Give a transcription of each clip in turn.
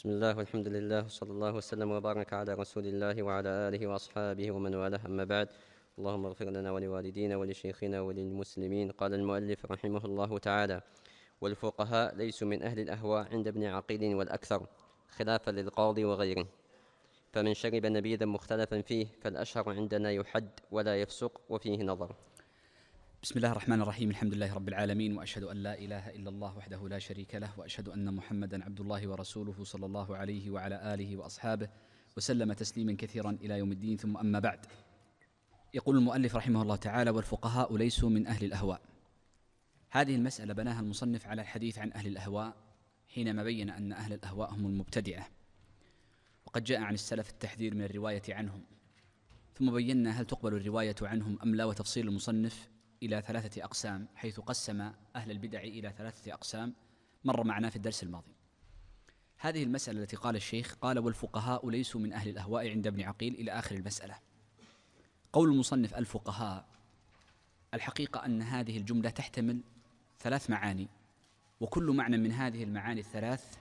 بسم الله والحمد لله وصلى الله وسلم وبارك على رسول الله وعلى آله وأصحابه ومن والاه أما بعد اللهم اغفر لنا ولوالدينا ولشيخنا وللمسلمين قال المؤلف رحمه الله تعالى والفقهاء ليسوا من أهل الأهواء عند ابن عقيل والأكثر خلافا للقاضي وغيره فمن شرب نبيذا مختلفا فيه فالأشهر عندنا يحد ولا يفسق وفيه نظر بسم الله الرحمن الرحيم الحمد لله رب العالمين واشهد ان لا اله الا الله وحده لا شريك له واشهد ان محمدا عبد الله ورسوله صلى الله عليه وعلى اله واصحابه وسلم تسليما كثيرا الى يوم الدين ثم اما بعد يقول المؤلف رحمه الله تعالى والفقهاء ليسوا من اهل الاهواء هذه المساله بناها المصنف على الحديث عن اهل الاهواء حينما بين ان اهل الاهواء هم المبتدعه وقد جاء عن السلف التحذير من الروايه عنهم ثم بينا هل تقبل الروايه عنهم ام لا وتفصيل المصنف إلى ثلاثة أقسام حيث قسم أهل البدع إلى ثلاثة أقسام مر معنا في الدرس الماضي هذه المسألة التي قال الشيخ قال والفقهاء ليسوا من أهل الأهواء عند ابن عقيل إلى آخر المسألة قول المصنف الفقهاء الحقيقة أن هذه الجملة تحتمل ثلاث معاني وكل معنى من هذه المعاني الثلاث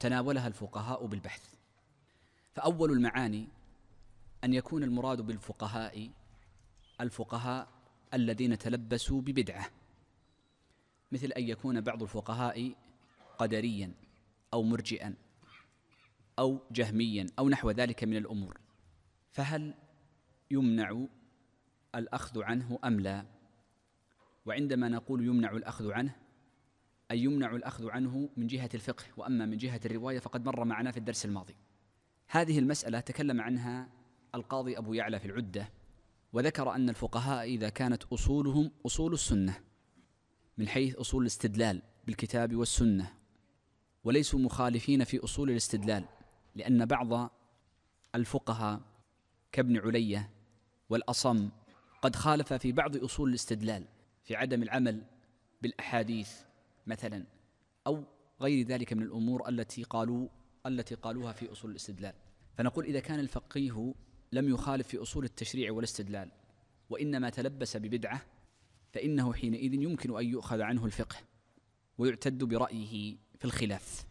تناولها الفقهاء بالبحث فأول المعاني أن يكون المراد بالفقهاء الفقهاء الذين تلبسوا ببدعه مثل ان يكون بعض الفقهاء قدريا او مرجئا او جهميا او نحو ذلك من الامور فهل يمنع الاخذ عنه ام لا وعندما نقول يمنع الاخذ عنه اي يمنع الاخذ عنه من جهه الفقه واما من جهه الروايه فقد مر معنا في الدرس الماضي هذه المساله تكلم عنها القاضي ابو يعلى في العده وذكر أن الفقهاء إذا كانت أصولهم أصول السنة من حيث أصول الاستدلال بالكتاب والسنة وليسوا مخالفين في أصول الاستدلال لأن بعض الفقهاء كابن علية والأصم قد خالف في بعض أصول الاستدلال في عدم العمل بالأحاديث مثلا أو غير ذلك من الأمور التي قالوا التي قالوها في أصول الاستدلال فنقول إذا كان الفقيه لم يخالف في أصول التشريع والاستدلال وإنما تلبس ببدعة فإنه حينئذ يمكن أن يؤخذ عنه الفقه ويعتد برأيه في الخلاف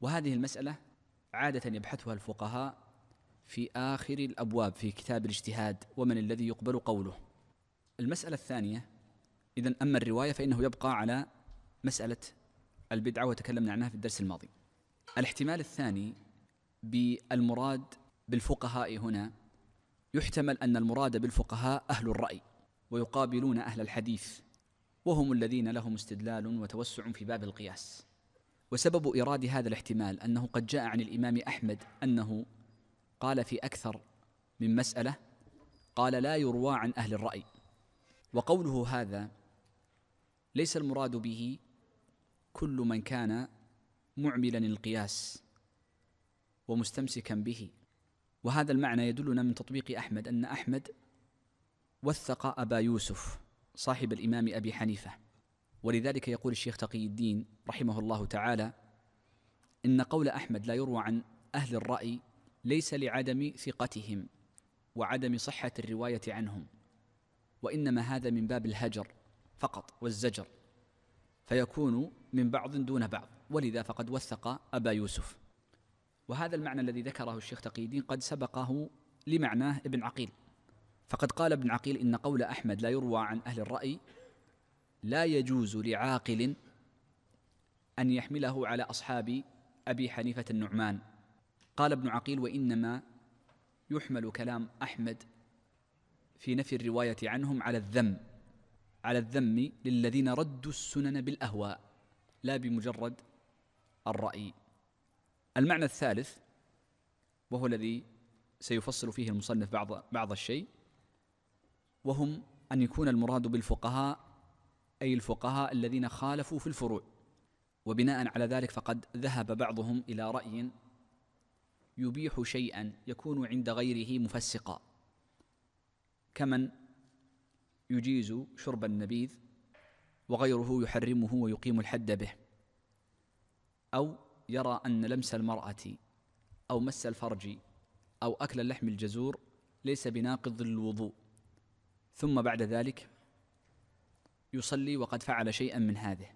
وهذه المسألة عادة يبحثها الفقهاء في آخر الأبواب في كتاب الاجتهاد ومن الذي يقبل قوله المسألة الثانية إذا أما الرواية فإنه يبقى على مسألة البدعة وتكلمنا عنها في الدرس الماضي الاحتمال الثاني بالمراد بالفقهاء هنا يحتمل أن المراد بالفقهاء أهل الرأي ويقابلون أهل الحديث وهم الذين لهم استدلال وتوسع في باب القياس وسبب إيراد هذا الاحتمال أنه قد جاء عن الإمام أحمد أنه قال في أكثر من مسألة قال لا يروى عن أهل الرأي وقوله هذا ليس المراد به كل من كان معملا القياس ومستمسكا به وهذا المعنى يدلنا من تطبيق أحمد أن أحمد وثق أبا يوسف صاحب الإمام أبي حنيفة ولذلك يقول الشيخ تقي الدين رحمه الله تعالى إن قول أحمد لا يروى عن أهل الرأي ليس لعدم ثقتهم وعدم صحة الرواية عنهم وإنما هذا من باب الهجر فقط والزجر فيكون من بعض دون بعض ولذا فقد وثق أبا يوسف وهذا المعنى الذي ذكره الشيخ تقي الدين قد سبقه لمعناه ابن عقيل فقد قال ابن عقيل إن قول أحمد لا يروى عن أهل الرأي لا يجوز لعاقل أن يحمله على أصحاب أبي حنيفة النعمان قال ابن عقيل وإنما يحمل كلام أحمد في نفي الرواية عنهم على الذم على الذم للذين ردوا السنن بالأهواء لا بمجرد الرأي المعنى الثالث وهو الذي سيفصل فيه المصنف بعض بعض الشيء وهم ان يكون المراد بالفقهاء اي الفقهاء الذين خالفوا في الفروع وبناء على ذلك فقد ذهب بعضهم الى راي يبيح شيئا يكون عند غيره مفسقا كمن يجيز شرب النبيذ وغيره يحرمه ويقيم الحد به او يرى أن لمس المرأة أو مس الفرج أو أكل اللحم الجزور ليس بناقض الوضوء ثم بعد ذلك يصلي وقد فعل شيئا من هذه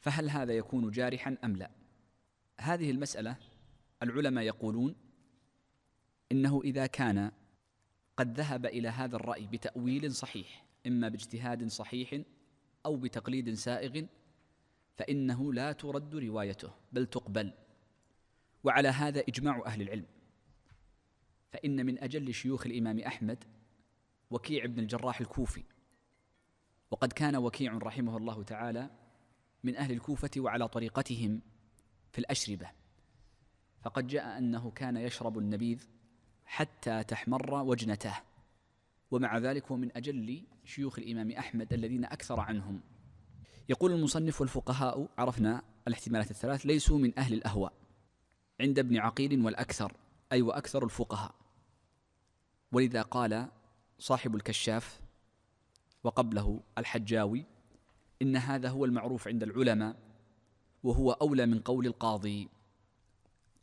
فهل هذا يكون جارحا أم لا هذه المسألة العلماء يقولون إنه إذا كان قد ذهب إلى هذا الرأي بتأويل صحيح إما باجتهاد صحيح أو بتقليد سائغ فإنه لا ترد روايته بل تقبل وعلى هذا إجماع أهل العلم فإن من أجل شيوخ الإمام أحمد وكيع بن الجراح الكوفي وقد كان وكيع رحمه الله تعالى من أهل الكوفة وعلى طريقتهم في الأشربة فقد جاء أنه كان يشرب النبيذ حتى تحمر وجنتاه ومع ذلك هو من أجل شيوخ الإمام أحمد الذين أكثر عنهم يقول المصنف والفقهاء عرفنا الاحتمالات الثلاث ليسوا من أهل الأهواء عند ابن عقيل والأكثر أي وأكثر الفقهاء ولذا قال صاحب الكشاف وقبله الحجاوي إن هذا هو المعروف عند العلماء وهو أولى من قول القاضي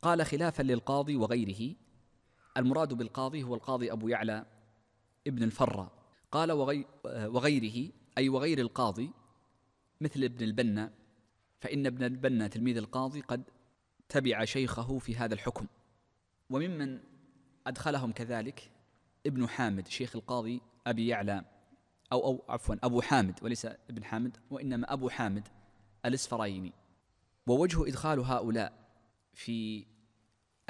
قال خلافا للقاضي وغيره المراد بالقاضي هو القاضي أبو يعلى ابن الفرة قال وغيره أي وغير القاضي مثل ابن البنا فإن ابن البنا تلميذ القاضي قد تبع شيخه في هذا الحكم وممن أدخلهم كذلك ابن حامد شيخ القاضي أبي يعلى أو, أو عفوا أبو حامد وليس ابن حامد وإنما أبو حامد الإسفرايني ووجه إدخال هؤلاء في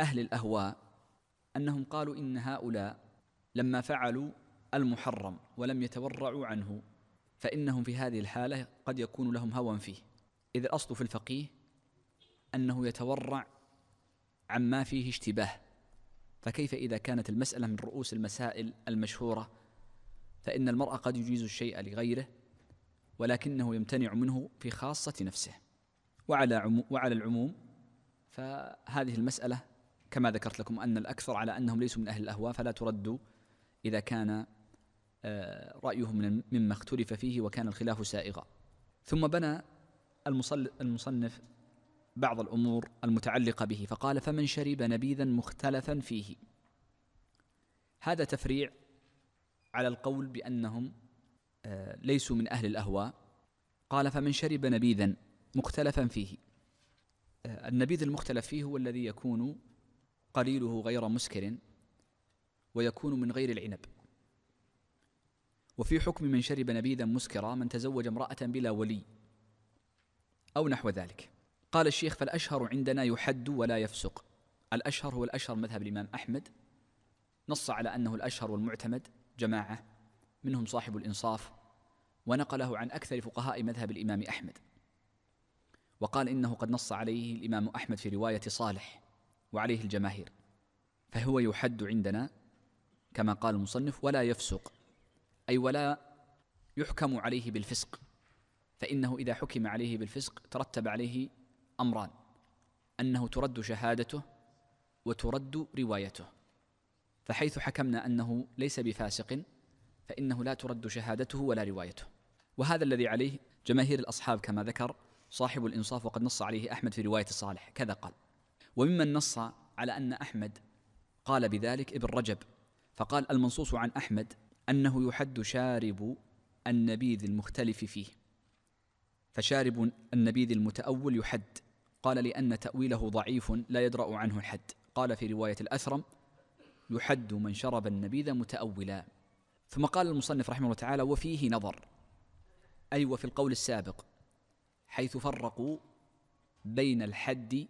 أهل الأهواء أنهم قالوا إن هؤلاء لما فعلوا المحرم ولم يتورعوا عنه فإنهم في هذه الحالة قد يكون لهم هوى فيه إذ الأصل في الفقيه أنه يتورع عما فيه اشتباه فكيف إذا كانت المسألة من رؤوس المسائل المشهورة فإن المرأة قد يجيز الشيء لغيره ولكنه يمتنع منه في خاصة نفسه وعلى عمو وعلى العموم فهذه المسألة كما ذكرت لكم أن الأكثر على أنهم ليسوا من أهل الأهواء فلا ترد إذا كان آه، رأيه من مما اختلف فيه وكان الخلاف سائغا ثم بنى المصنف بعض الأمور المتعلقة به فقال فمن شرب نبيذا مختلفا فيه هذا تفريع على القول بأنهم آه، ليسوا من أهل الأهواء قال فمن شرب نبيذا مختلفا فيه آه، النبيذ المختلف فيه هو الذي يكون قليله غير مسكر ويكون من غير العنب وفي حكم من شرب نبيذا مسكرا من تزوج امرأة بلا ولي أو نحو ذلك قال الشيخ فالأشهر عندنا يحد ولا يفسق الأشهر هو الأشهر مذهب الإمام أحمد نص على أنه الأشهر والمعتمد جماعة منهم صاحب الإنصاف ونقله عن أكثر فقهاء مذهب الإمام أحمد وقال إنه قد نص عليه الإمام أحمد في رواية صالح وعليه الجماهير فهو يحد عندنا كما قال المصنف ولا يفسق أي ولا يحكم عليه بالفسق فإنه إذا حكم عليه بالفسق ترتب عليه أمران أنه ترد شهادته وترد روايته فحيث حكمنا أنه ليس بفاسق فإنه لا ترد شهادته ولا روايته وهذا الذي عليه جماهير الأصحاب كما ذكر صاحب الإنصاف وقد نص عليه أحمد في رواية صالح كذا قال وممن نص على أن أحمد قال بذلك ابن رجب فقال المنصوص عن أحمد أنه يحد شارب النبيذ المختلف فيه فشارب النبيذ المتأول يحد قال لأن تأويله ضعيف لا يدرأ عنه الحد قال في رواية الأثرم يحد من شرب النبيذ متأولا ثم قال المصنف رحمه الله تعالى وفيه نظر أي وفي القول السابق حيث فرقوا بين الحد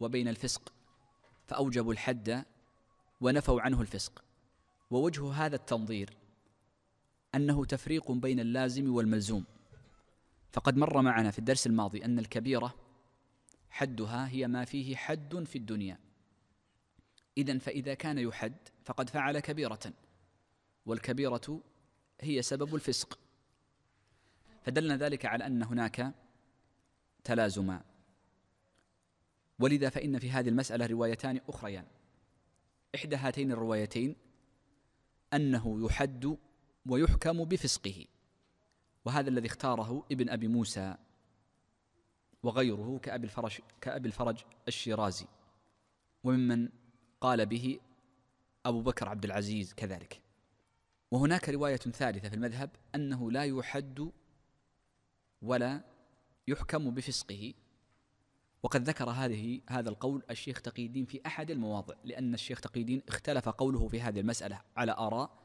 وبين الفسق فأوجبوا الحد ونفوا عنه الفسق ووجه هذا التنظير أنه تفريق بين اللازم والملزوم فقد مر معنا في الدرس الماضي أن الكبيرة حدها هي ما فيه حد في الدنيا إذا فإذا كان يحد فقد فعل كبيرة والكبيرة هي سبب الفسق فدلنا ذلك على أن هناك تلازما ولذا فإن في هذه المسألة روايتان أخريان إحدى هاتين الروايتين أنه يحد ويحكم بفسقه وهذا الذي اختاره ابن ابي موسى وغيره كأبي الفرج كأبي الفرج الشيرازي وممن قال به أبو بكر عبد العزيز كذلك وهناك رواية ثالثة في المذهب أنه لا يحد ولا يحكم بفسقه وقد ذكر هذه هذا القول الشيخ تقي الدين في أحد المواضع لأن الشيخ تقي الدين اختلف قوله في هذه المسألة على آراء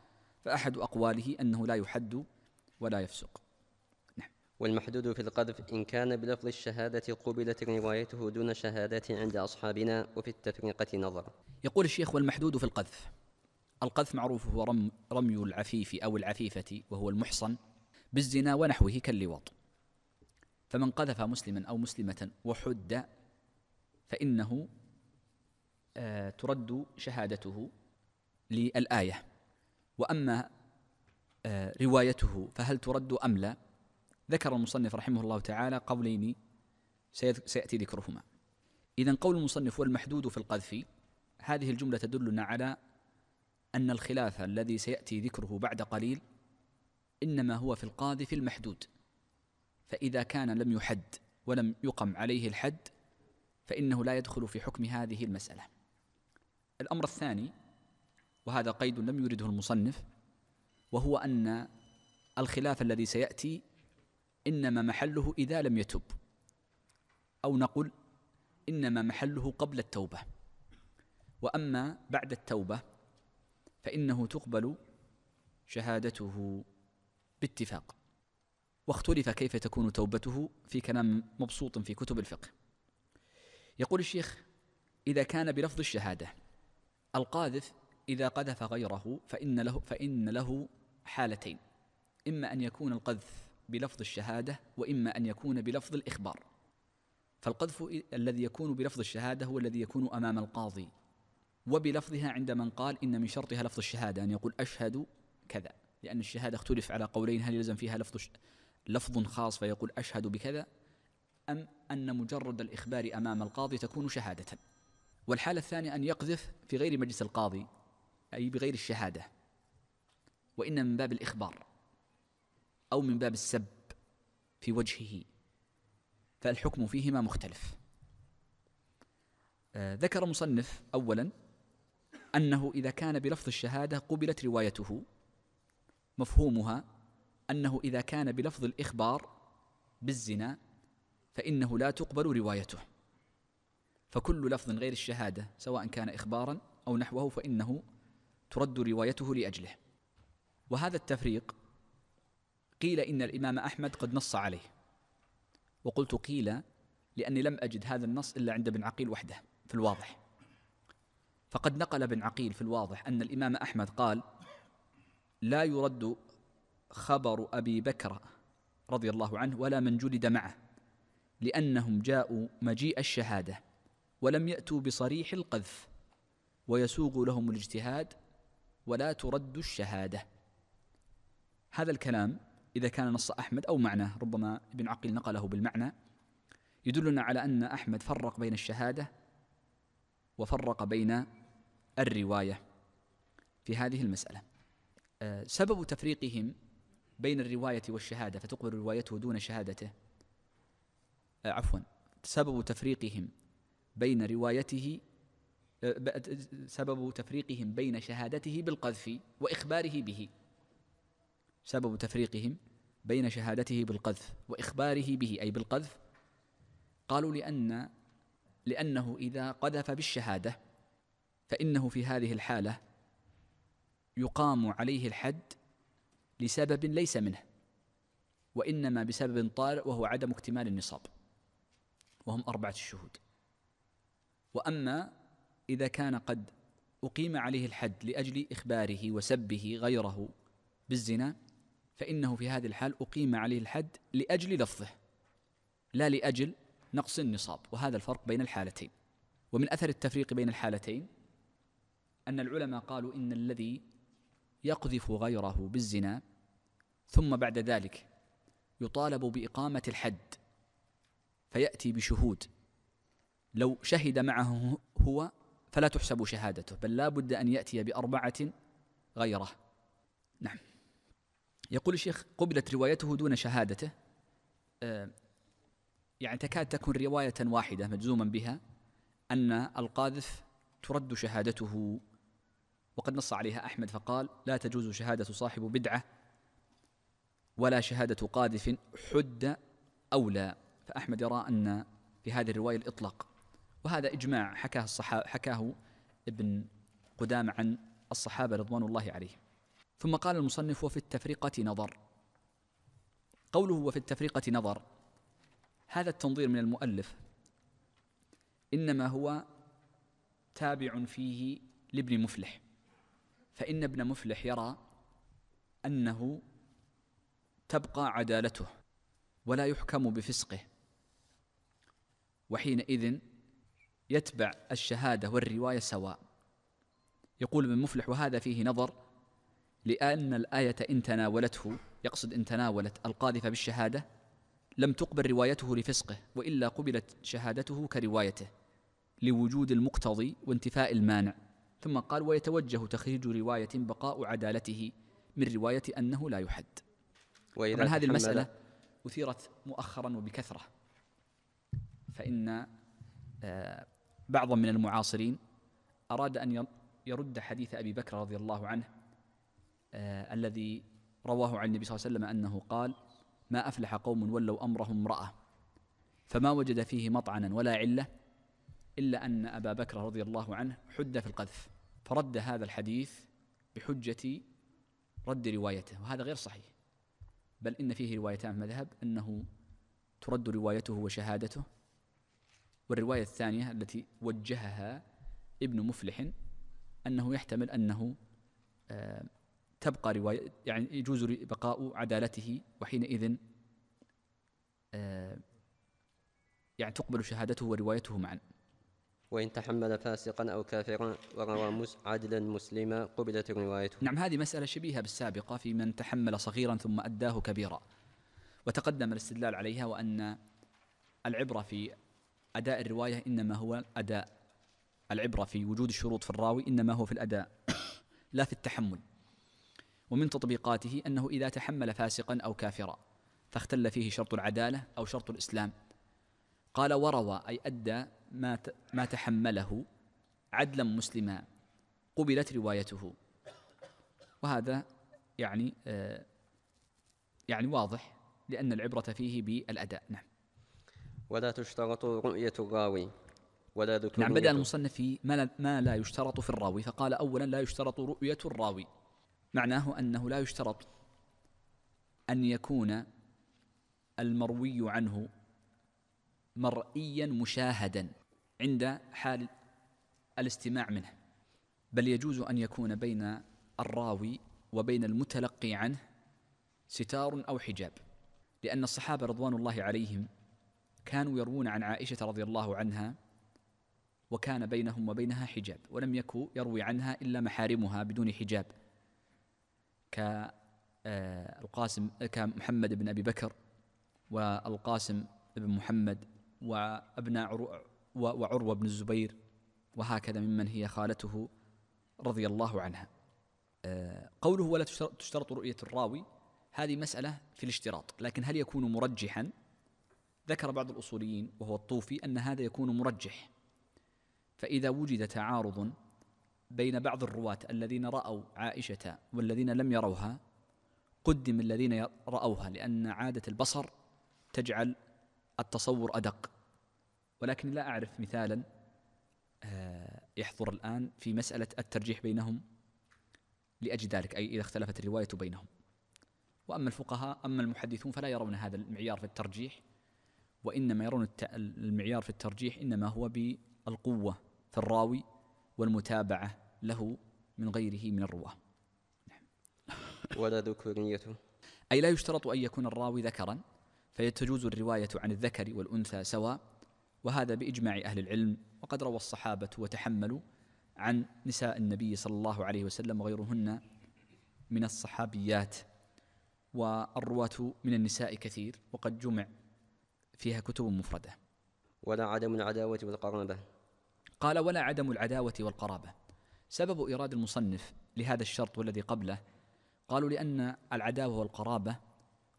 فأحد أقواله أنه لا يحد ولا يفسق نعم. والمحدود في القذف إن كان بلفظ الشهادة قبلت روايته دون شهادة عند أصحابنا وفي التفرقة نظر يقول الشيخ والمحدود في القذف القذف معروف هو رم رمي العفيف أو العفيفة وهو المحصن بالزنا ونحوه كاللواط فمن قذف مسلما أو مسلمة وحد فإنه آه، ترد شهادته للآية واما آه، روايته فهل ترد ام لا؟ ذكر المصنف رحمه الله تعالى قولين سياتي ذكرهما. اذا قول المصنف والمحدود في القذف هذه الجمله تدلنا على ان الخلاف الذي سياتي ذكره بعد قليل انما هو في القاذف المحدود فاذا كان لم يحد ولم يقم عليه الحد فانه لا يدخل في حكم هذه المساله. الامر الثاني وهذا قيد لم يرده المصنف وهو أن الخلاف الذي سيأتي إنما محله إذا لم يتب أو نقل إنما محله قبل التوبة وأما بعد التوبة فإنه تقبل شهادته باتفاق واختلف كيف تكون توبته في كلام مبسوط في كتب الفقه يقول الشيخ إذا كان بلفظ الشهادة القاذف إذا قذف غيره فإن له, فإن له حالتين إما أن يكون القذف بلفظ الشهادة وإما أن يكون بلفظ الإخبار فالقذف الذي يكون بلفظ الشهادة هو الذي يكون أمام القاضي وبلفظها عند من قال إن من شرطها لفظ الشهادة أن يقول أشهد كذا لأن الشهادة اختلف على قولين هل يلزم فيها لفظ لفظ خاص فيقول أشهد بكذا أم أن مجرد الإخبار أمام القاضي تكون شهادة والحالة الثانية أن يقذف في غير مجلس القاضي أي بغير الشهادة وإنما من باب الإخبار أو من باب السب في وجهه فالحكم فيهما مختلف آه، ذكر مصنف أولا أنه إذا كان بلفظ الشهادة قبلت روايته مفهومها أنه إذا كان بلفظ الإخبار بالزنا فإنه لا تقبل روايته فكل لفظ غير الشهادة سواء كان إخبارا أو نحوه فإنه ترد روايته لاجله وهذا التفريق قيل ان الامام احمد قد نص عليه وقلت قيل لاني لم اجد هذا النص الا عند ابن عقيل وحده في الواضح فقد نقل ابن عقيل في الواضح ان الامام احمد قال لا يرد خبر ابي بكر رضي الله عنه ولا من جلد معه لانهم جاءوا مجيء الشهاده ولم ياتوا بصريح القذف ويسوغ لهم الاجتهاد ولا ترد الشهادة هذا الكلام إذا كان نص أحمد أو معناه ربما ابن عقيل نقله بالمعنى يدلنا على أن أحمد فرق بين الشهادة وفرق بين الرواية في هذه المسألة آه، سبب تفريقهم بين الرواية والشهادة فتقبل روايته دون شهادته آه، عفوا سبب تفريقهم بين روايته أه، سبب تفريقهم بين شهادته بالقذف وإخباره به سبب تفريقهم بين شهادته بالقذف وإخباره به أي بالقذف قالوا لأن لأنه إذا قذف بالشهادة فإنه في هذه الحالة يقام عليه الحد لسبب ليس منه وإنما بسبب طارئ وهو عدم اكتمال النصاب وهم أربعة الشهود وأما اذا كان قد اقيم عليه الحد لاجل اخباره وسبه غيره بالزنا فانه في هذه الحال اقيم عليه الحد لاجل لفظه لا لاجل نقص النصاب وهذا الفرق بين الحالتين ومن اثر التفريق بين الحالتين ان العلماء قالوا ان الذي يقذف غيره بالزنا ثم بعد ذلك يطالب باقامه الحد فياتي بشهود لو شهد معه هو فلا تحسب شهادته بل لا بد أن يأتي بأربعة غيره نعم يقول الشيخ قبلت روايته دون شهادته آه، يعني تكاد تكون رواية واحدة مجزوما بها أن القاذف ترد شهادته وقد نص عليها أحمد فقال لا تجوز شهادة صاحب بدعة ولا شهادة قاذف حد أولى فأحمد يرى أن في هذه الرواية الإطلاق وهذا إجماع حكاه, الصحابة حكاه ابن قدام عن الصحابة رضوان الله عليهم ثم قال المصنف وفي التفرقة نظر قوله وفي التفرقة نظر هذا التنظير من المؤلف إنما هو تابع فيه لابن مفلح فإن ابن مفلح يرى أنه تبقى عدالته ولا يحكم بفسقه وحينئذ يتبع الشهادة والرواية سواء يقول ابن مفلح وهذا فيه نظر لأن الآية إن تناولته يقصد إن تناولت القاذفة بالشهادة لم تقبل روايته لفسقه وإلا قبلت شهادته كروايته لوجود المقتضي وانتفاء المانع ثم قال ويتوجه تخريج رواية بقاء عدالته من رواية أنه لا يحد طبعا هذه المسألة أثيرت مؤخرا وبكثرة فإن آه، بعضا من المعاصرين أراد أن يرد حديث أبي بكر رضي الله عنه آه الذي رواه عن النبي صلى الله عليه وسلم أنه قال ما أفلح قوم ولوا أمرهم امرأة فما وجد فيه مطعنا ولا علة إلا أن أبا بكر رضي الله عنه حد في القذف فرد هذا الحديث بحجة رد روايته وهذا غير صحيح بل إن فيه روايتان في المذهب أنه ترد روايته وشهادته والرواية الثانية التي وجهها ابن مفلح أنه يحتمل أنه آه، تبقى رواية يعني يجوز بقاء عدالته وحينئذ آه، يعني تقبل شهادته وروايته معا وإن تحمل فاسقا أو كافرا وروى عدلا مسلما قبلت روايته نعم هذه مسألة شبيهة بالسابقة في من تحمل صغيرا ثم أداه كبيرا وتقدم الاستدلال عليها وأن العبرة في أداء الرواية إنما هو أداء العبرة في وجود الشروط في الراوي إنما هو في الأداء لا في التحمل ومن تطبيقاته أنه إذا تحمل فاسقا أو كافرا فاختل فيه شرط العدالة أو شرط الإسلام قال وروى أي أدى ما, ما تحمله عدلا مسلما قبلت روايته وهذا يعني آه، يعني واضح لأن العبرة فيه بالأداء نعم ولا تشترط رؤية الراوي ولا ذكر نعم بدأ المصنف في ما لا, ما لا يشترط في الراوي فقال أولا لا يشترط رؤية الراوي معناه أنه لا يشترط أن يكون المروي عنه مرئيا مشاهدا عند حال الاستماع منه بل يجوز أن يكون بين الراوي وبين المتلقي عنه ستار أو حجاب لأن الصحابة رضوان الله عليهم كانوا يروون عن عائشة رضي الله عنها وكان بينهم وبينها حجاب ولم يكن يروي عنها إلا محارمها بدون حجاب كالقاسم آه، كمحمد بن أبي بكر والقاسم بن محمد وأبناء وعروة بن الزبير وهكذا ممن هي خالته رضي الله عنها آه، قوله ولا تشترط رؤية الراوي هذه مسألة في الاشتراط لكن هل يكون مرجحا ذكر بعض الأصوليين وهو الطوفي أن هذا يكون مرجح فإذا وجد تعارض بين بعض الرواة الذين رأوا عائشة والذين لم يروها قدم الذين رأوها لأن عادة البصر تجعل التصور أدق ولكن لا أعرف مثالا آه، يحضر الآن في مسألة الترجيح بينهم لأجل ذلك أي إذا اختلفت الرواية بينهم وأما الفقهاء أما المحدثون فلا يرون هذا المعيار في الترجيح وإنما يرون المعيار في الترجيح إنما هو بالقوة في الراوي والمتابعة له من غيره من الرواة نعم. ولا ذكورية أي لا يشترط أن يكون الراوي ذكرا فيتجوز الرواية عن الذكر والأنثى سواء وهذا بإجماع أهل العلم وقد روى الصحابة وتحملوا عن نساء النبي صلى الله عليه وسلم وغيرهن من الصحابيات والرواة من النساء كثير وقد جمع فيها كتب مفردة ولا عدم العداوة والقرابة قال ولا عدم العداوة والقرابة سبب إيراد المصنف لهذا الشرط والذي قبله قالوا لأن العداوة والقرابة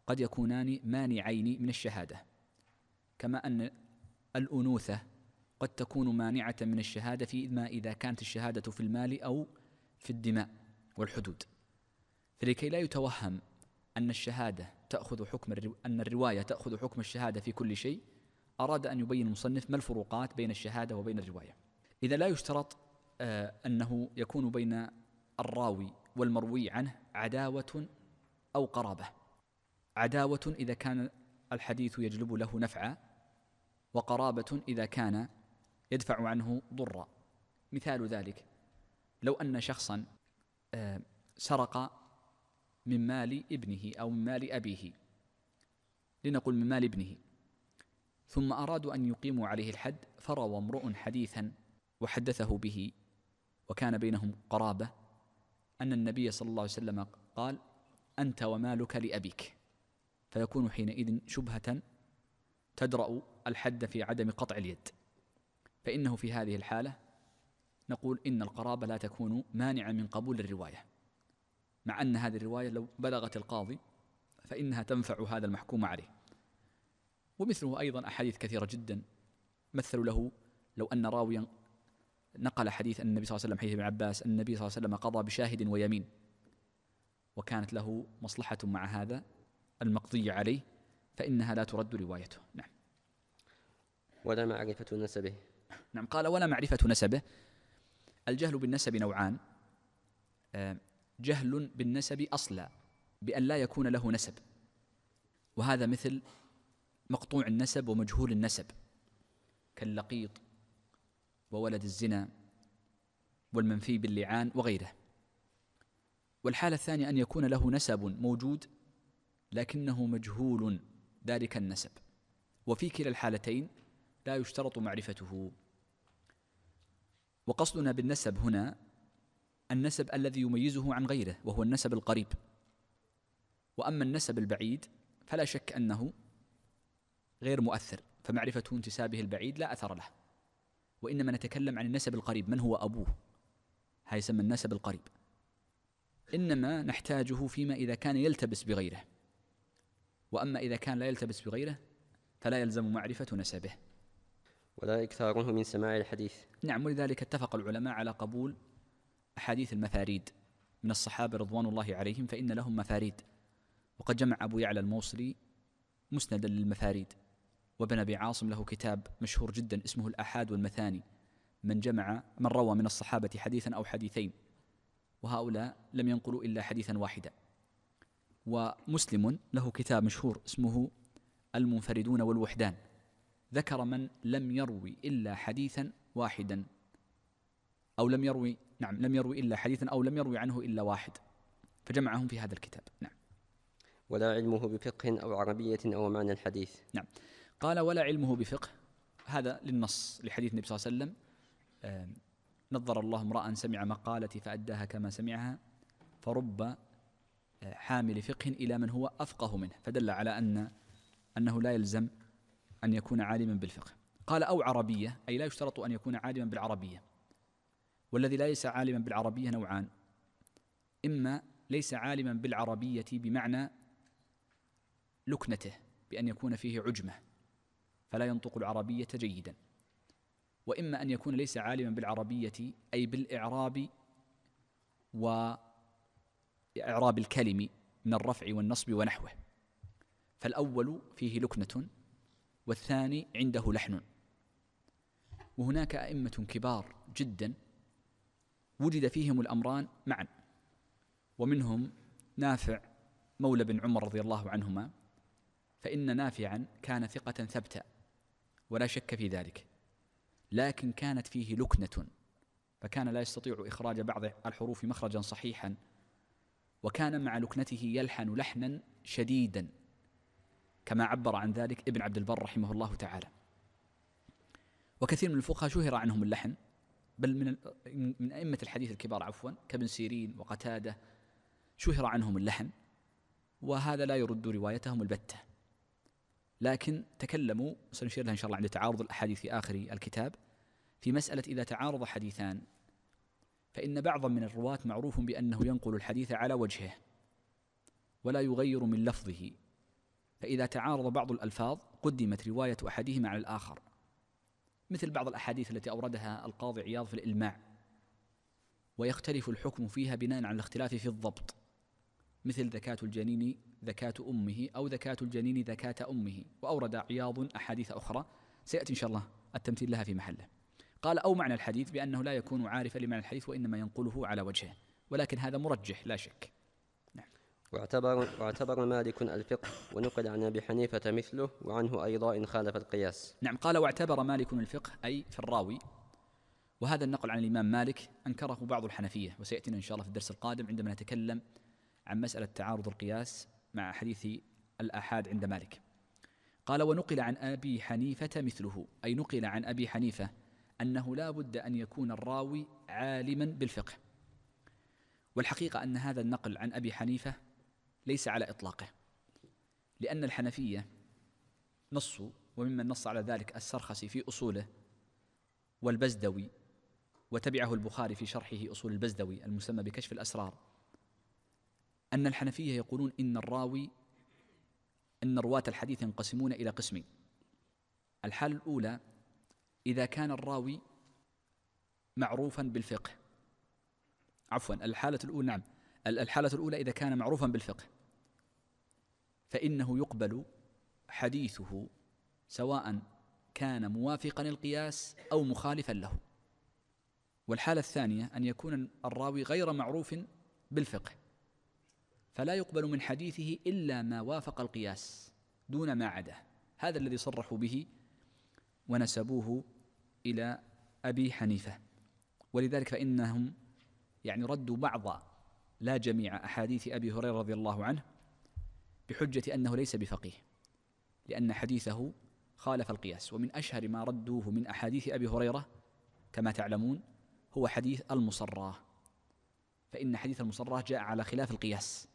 قد يكونان مانعين من الشهادة كما أن الأنوثة قد تكون مانعة من الشهادة فيما إذا كانت الشهادة في المال أو في الدماء والحدود فلكي لا يتوهم أن الشهادة تأخذ حكم الرو... أن الرواية تأخذ حكم الشهادة في كل شيء أراد أن يبين المصنف ما الفروقات بين الشهادة وبين الرواية إذا لا يشترط آه أنه يكون بين الراوي والمروي عنه عداوة أو قرابة عداوة إذا كان الحديث يجلب له نفعا وقرابة إذا كان يدفع عنه ضرا مثال ذلك لو أن شخصا آه سرق من مال ابنه أو من مال أبيه لنقل من مال ابنه ثم أرادوا أن يقيموا عليه الحد فروى امرؤ حديثا وحدثه به وكان بينهم قرابة أن النبي صلى الله عليه وسلم قال أنت ومالك لأبيك فيكون حينئذ شبهة تدرأ الحد في عدم قطع اليد فإنه في هذه الحالة نقول إن القرابة لا تكون مانعا من قبول الرواية مع أن هذه الرواية لو بلغت القاضي فإنها تنفع هذا المحكوم عليه ومثله أيضا أحاديث كثيرة جدا مثلوا له لو أن راويا نقل حديث النبي صلى الله عليه وسلم حديث ابن عباس النبي صلى الله عليه وسلم قضى بشاهد ويمين وكانت له مصلحة مع هذا المقضي عليه فإنها لا ترد روايته نعم ولا معرفة نسبه نعم قال ولا معرفة نسبه الجهل بالنسب نوعان آه، جهل بالنسب أصلا بأن لا يكون له نسب وهذا مثل مقطوع النسب ومجهول النسب كاللقيط وولد الزنا والمنفي باللعان وغيره والحالة الثانية أن يكون له نسب موجود لكنه مجهول ذلك النسب وفي كلا الحالتين لا يشترط معرفته وقصدنا بالنسب هنا النسب الذي يميزه عن غيره وهو النسب القريب واما النسب البعيد فلا شك انه غير مؤثر فمعرفه انتسابه البعيد لا اثر له وانما نتكلم عن النسب القريب من هو ابوه هذا يسمى النسب القريب انما نحتاجه فيما اذا كان يلتبس بغيره واما اذا كان لا يلتبس بغيره فلا يلزم معرفه نسبه ولا إكثاره من سماع الحديث نعم ولذلك اتفق العلماء على قبول أحاديث المفاريد من الصحابة رضوان الله عليهم فإن لهم مفاريد وقد جمع أبو يعلى الموصلي مسندا للمفاريد وابن أبي عاصم له كتاب مشهور جدا اسمه الأحاد والمثاني من جمع من روى من الصحابة حديثا أو حديثين وهؤلاء لم ينقلوا إلا حديثا واحدا ومسلم له كتاب مشهور اسمه المنفردون والوحدان ذكر من لم يروي إلا حديثا واحدا أو لم يروي نعم لم يروي إلا حديثا أو لم يروي عنه إلا واحد فجمعهم في هذا الكتاب نعم ولا علمه بفقه أو عربية أو معنى الحديث نعم قال ولا علمه بفقه هذا للنص لحديث النبي صلى الله عليه وسلم آه، نظر الله امرأ سمع مقالتي فأداها كما سمعها فرب آه، حامل فقه إلى من هو أفقه منه فدل على أن أنه لا يلزم أن يكون عالما بالفقه قال أو عربية أي لا يشترط أن يكون عالما بالعربية والذي ليس عالما بالعربية نوعان إما ليس عالما بالعربية بمعنى لكنته بأن يكون فيه عجمة فلا ينطق العربية جيدا وإما أن يكون ليس عالما بالعربية أي بالإعراب وإعراب الكلم من الرفع والنصب ونحوه فالأول فيه لكنة والثاني عنده لحن وهناك أئمة كبار جدا وجد فيهم الأمران معا ومنهم نافع مولى بن عمر رضي الله عنهما فإن نافعا كان ثقة ثبتا ولا شك في ذلك لكن كانت فيه لكنة فكان لا يستطيع إخراج بعض الحروف مخرجا صحيحا وكان مع لكنته يلحن لحنا شديدا كما عبر عن ذلك ابن عبد البر رحمه الله تعالى وكثير من الفقهاء شهر عنهم اللحن بل من من أئمة الحديث الكبار عفوا كابن سيرين وقتادة شهر عنهم اللحن وهذا لا يرد روايتهم البتة لكن تكلموا سنشير لها إن شاء الله عند تعارض الأحاديث في آخر الكتاب في مسألة إذا تعارض حديثان فإن بعضا من الرواة معروف بأنه ينقل الحديث على وجهه ولا يغير من لفظه فإذا تعارض بعض الألفاظ قدمت رواية أحدهما على الآخر مثل بعض الأحاديث التي أوردها القاضي عياض في الإلماع ويختلف الحكم فيها بناء على الاختلاف في الضبط مثل ذكاة الجنين ذكاة أمه أو ذكاة الجنين ذكاة أمه وأورد عياض أحاديث أخرى سيأتي إن شاء الله التمثيل لها في محله قال أو معنى الحديث بأنه لا يكون عارفا لمعنى الحديث وإنما ينقله على وجهه ولكن هذا مرجح لا شك واعتبر, واعتبر مالك الفقه ونقل عن أبي حنيفة مثله وعنه أيضا إن خالف القياس نعم قال واعتبر مالك الفقه أي في الراوي وهذا النقل عن الإمام مالك أنكره بعض الحنفية وسيأتينا إن شاء الله في الدرس القادم عندما نتكلم عن مسألة تعارض القياس مع حديث الآحاد عند مالك قال ونقل عن أبي حنيفة مثله أي نقل عن أبي حنيفة أنه لا بد أن يكون الراوي عالما بالفقه والحقيقة أن هذا النقل عن أبي حنيفة ليس على إطلاقه لأن الحنفية نصوا وممن نص على ذلك السرخسي في أصوله والبزدوي وتبعه البخاري في شرحه أصول البزدوي المسمى بكشف الأسرار أن الحنفية يقولون إن الراوي أن رواة الحديث ينقسمون إلى قسمين الحالة الأولى إذا كان الراوي معروفا بالفقه عفوا الحالة الأولى نعم الحالة الأولى إذا كان معروفا بالفقه فإنه يقبل حديثه سواء كان موافقا للقياس أو مخالفا له والحالة الثانية أن يكون الراوي غير معروف بالفقه فلا يقبل من حديثه إلا ما وافق القياس دون ما عداه هذا الذي صرحوا به ونسبوه إلى أبي حنيفة ولذلك فإنهم يعني ردوا بعض لا جميع أحاديث أبي هريرة رضي الله عنه بحجة أنه ليس بفقيه لأن حديثه خالف القياس ومن أشهر ما ردوه من أحاديث أبي هريرة كما تعلمون هو حديث المصراه فإن حديث المصراه جاء على خلاف القياس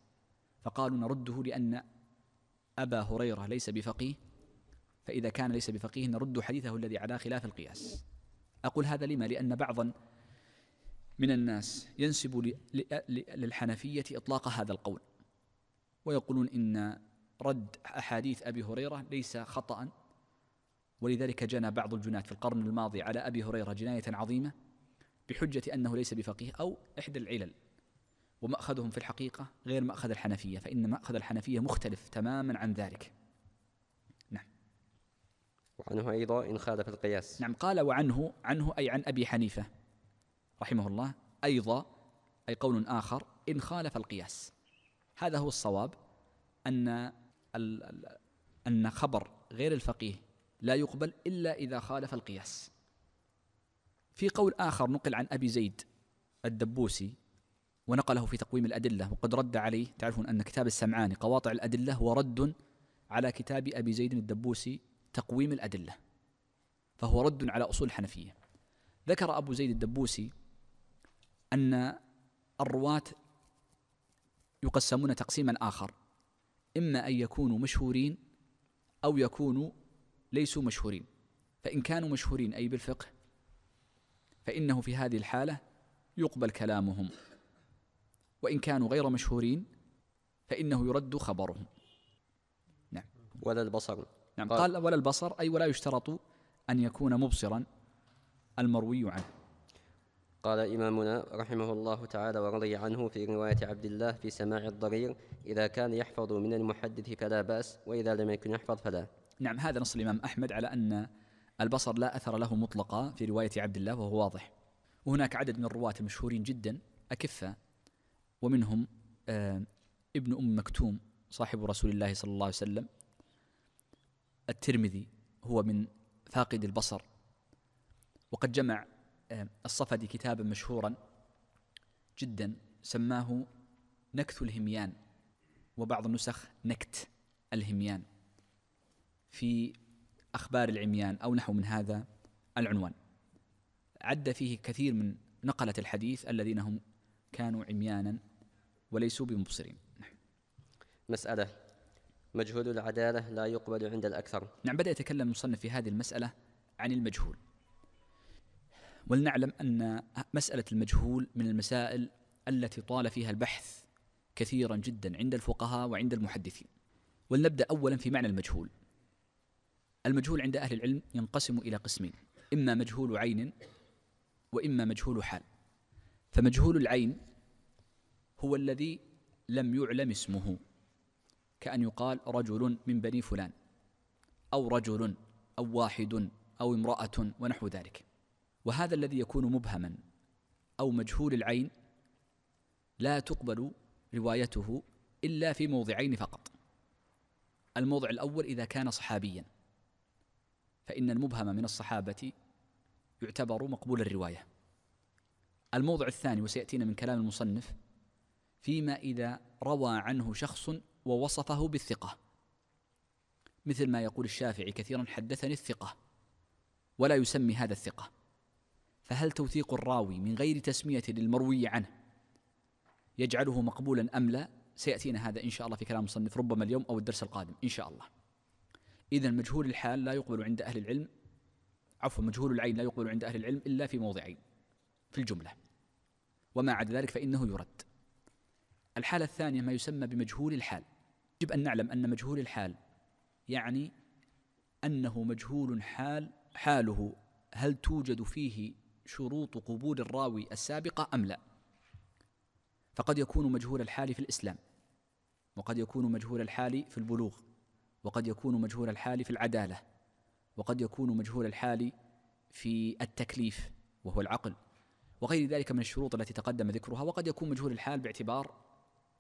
فقالوا نرده لأن أبا هريرة ليس بفقيه فإذا كان ليس بفقيه نرد حديثه الذي على خلاف القياس أقول هذا لما لأن بعضا من الناس ينسب للحنفية إطلاق هذا القول ويقولون إن رد أحاديث أبي هريرة ليس خطأ ولذلك جنى بعض الجناة في القرن الماضي على أبي هريرة جناية عظيمة بحجة أنه ليس بفقيه أو إحدى العلل ومأخذهم في الحقيقة غير مأخذ الحنفية فإن مأخذ الحنفية مختلف تماما عن ذلك نعم وعنه أيضا إن خالف القياس نعم قال وعنه عنه أي عن أبي حنيفة رحمه الله أيضا أي قول آخر إن خالف القياس هذا هو الصواب أن أن خبر غير الفقيه لا يقبل إلا إذا خالف القياس في قول آخر نقل عن أبي زيد الدبوسي ونقله في تقويم الأدلة وقد رد عليه تعرفون أن كتاب السمعاني قواطع الأدلة هو رد على كتاب أبي زيد الدبوسي تقويم الأدلة فهو رد على أصول الحنفية ذكر أبو زيد الدبوسي أن الرواة يقسمون تقسيما آخر إما أن يكونوا مشهورين أو يكونوا ليسوا مشهورين فإن كانوا مشهورين أي بالفقه فإنه في هذه الحالة يقبل كلامهم وإن كانوا غير مشهورين فإنه يرد خبرهم نعم ولا البصر نعم طيب. قال ولا البصر أي ولا يشترط أن يكون مبصرا المروي عنه قال إمامنا رحمه الله تعالى ورضي عنه في رواية عبد الله في سماع الضرير إذا كان يحفظ من المحدث فلا بأس وإذا لم يكن يحفظ فلا نعم هذا نص الإمام أحمد على أن البصر لا أثر له مطلقا في رواية عبد الله وهو واضح وهناك عدد من الرواة المشهورين جدا أكفة ومنهم آه، ابن أم مكتوم صاحب رسول الله صلى الله عليه وسلم الترمذي هو من فاقد البصر وقد جمع الصفدي كتابا مشهورا جدا سماه نكث الهميان وبعض النسخ نكت الهميان في أخبار العميان أو نحو من هذا العنوان عد فيه كثير من نقلة الحديث الذين هم كانوا عميانا وليسوا بمبصرين مسألة مجهول العدالة لا يقبل عند الأكثر نعم بدأ يتكلم المصنف في هذه المسألة عن المجهول ولنعلم أن مسألة المجهول من المسائل التي طال فيها البحث كثيرا جدا عند الفقهاء وعند المحدثين ولنبدأ أولا في معنى المجهول المجهول عند أهل العلم ينقسم إلى قسمين إما مجهول عين وإما مجهول حال فمجهول العين هو الذي لم يعلم اسمه كأن يقال رجل من بني فلان أو رجل أو واحد أو امرأة ونحو ذلك وهذا الذي يكون مبهما أو مجهول العين لا تقبل روايته إلا في موضعين فقط الموضع الأول إذا كان صحابيا فإن المبهم من الصحابة يعتبر مقبول الرواية الموضع الثاني وسيأتينا من كلام المصنف فيما إذا روى عنه شخص ووصفه بالثقة مثل ما يقول الشافعي كثيرا حدثني الثقة ولا يسمي هذا الثقة فهل توثيق الراوي من غير تسمية للمروي عنه يجعله مقبولا أم لا سيأتينا هذا إن شاء الله في كلام مصنف ربما اليوم أو الدرس القادم إن شاء الله إذا مجهول الحال لا يقبل عند أهل العلم عفوا مجهول العين لا يقبل عند أهل العلم إلا في موضعين في الجملة وما عدا ذلك فإنه يرد الحالة الثانية ما يسمى بمجهول الحال يجب أن نعلم أن مجهول الحال يعني أنه مجهول حال حاله هل توجد فيه شروط قبول الراوي السابقة أم لا فقد يكون مجهول الحال في الإسلام وقد يكون مجهول الحال في البلوغ وقد يكون مجهول الحال في العدالة وقد يكون مجهول الحال في التكليف وهو العقل وغير ذلك من الشروط التي تقدم ذكرها وقد يكون مجهول الحال باعتبار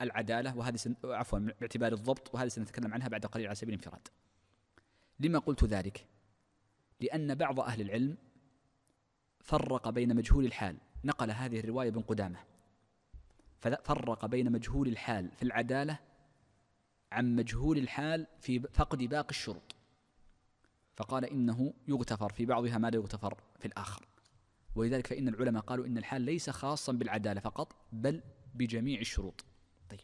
العدالة وهذه سن... عفوا باعتبار الضبط وهذه سنتكلم عنها بعد قليل على سبيل الانفراد لما قلت ذلك؟ لأن بعض أهل العلم فرق بين مجهول الحال نقل هذه الرواية ابن قدامة فرق بين مجهول الحال في العدالة عن مجهول الحال في فقد باقي الشروط فقال إنه يغتفر في بعضها ما لا يغتفر في الآخر ولذلك فإن العلماء قالوا إن الحال ليس خاصا بالعدالة فقط بل بجميع الشروط طيب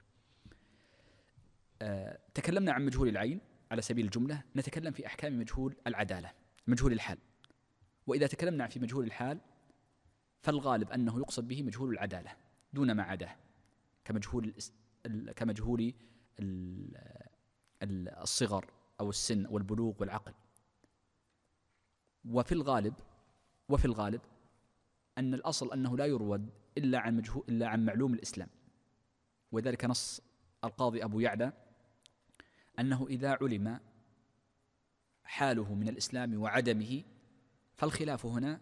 آه تكلمنا عن مجهول العين على سبيل الجملة نتكلم في أحكام مجهول العدالة مجهول الحال وإذا تكلمنا في مجهول الحال فالغالب أنه يقصد به مجهول العدالة دون ما عداه كمجهول كمجهول الصغر أو السن والبلوغ والعقل وفي الغالب وفي الغالب أن الأصل أنه لا يروى إلا عن مجهول إلا عن معلوم الإسلام وذلك نص القاضي أبو يعلى أنه إذا علم حاله من الإسلام وعدمه فالخلاف هنا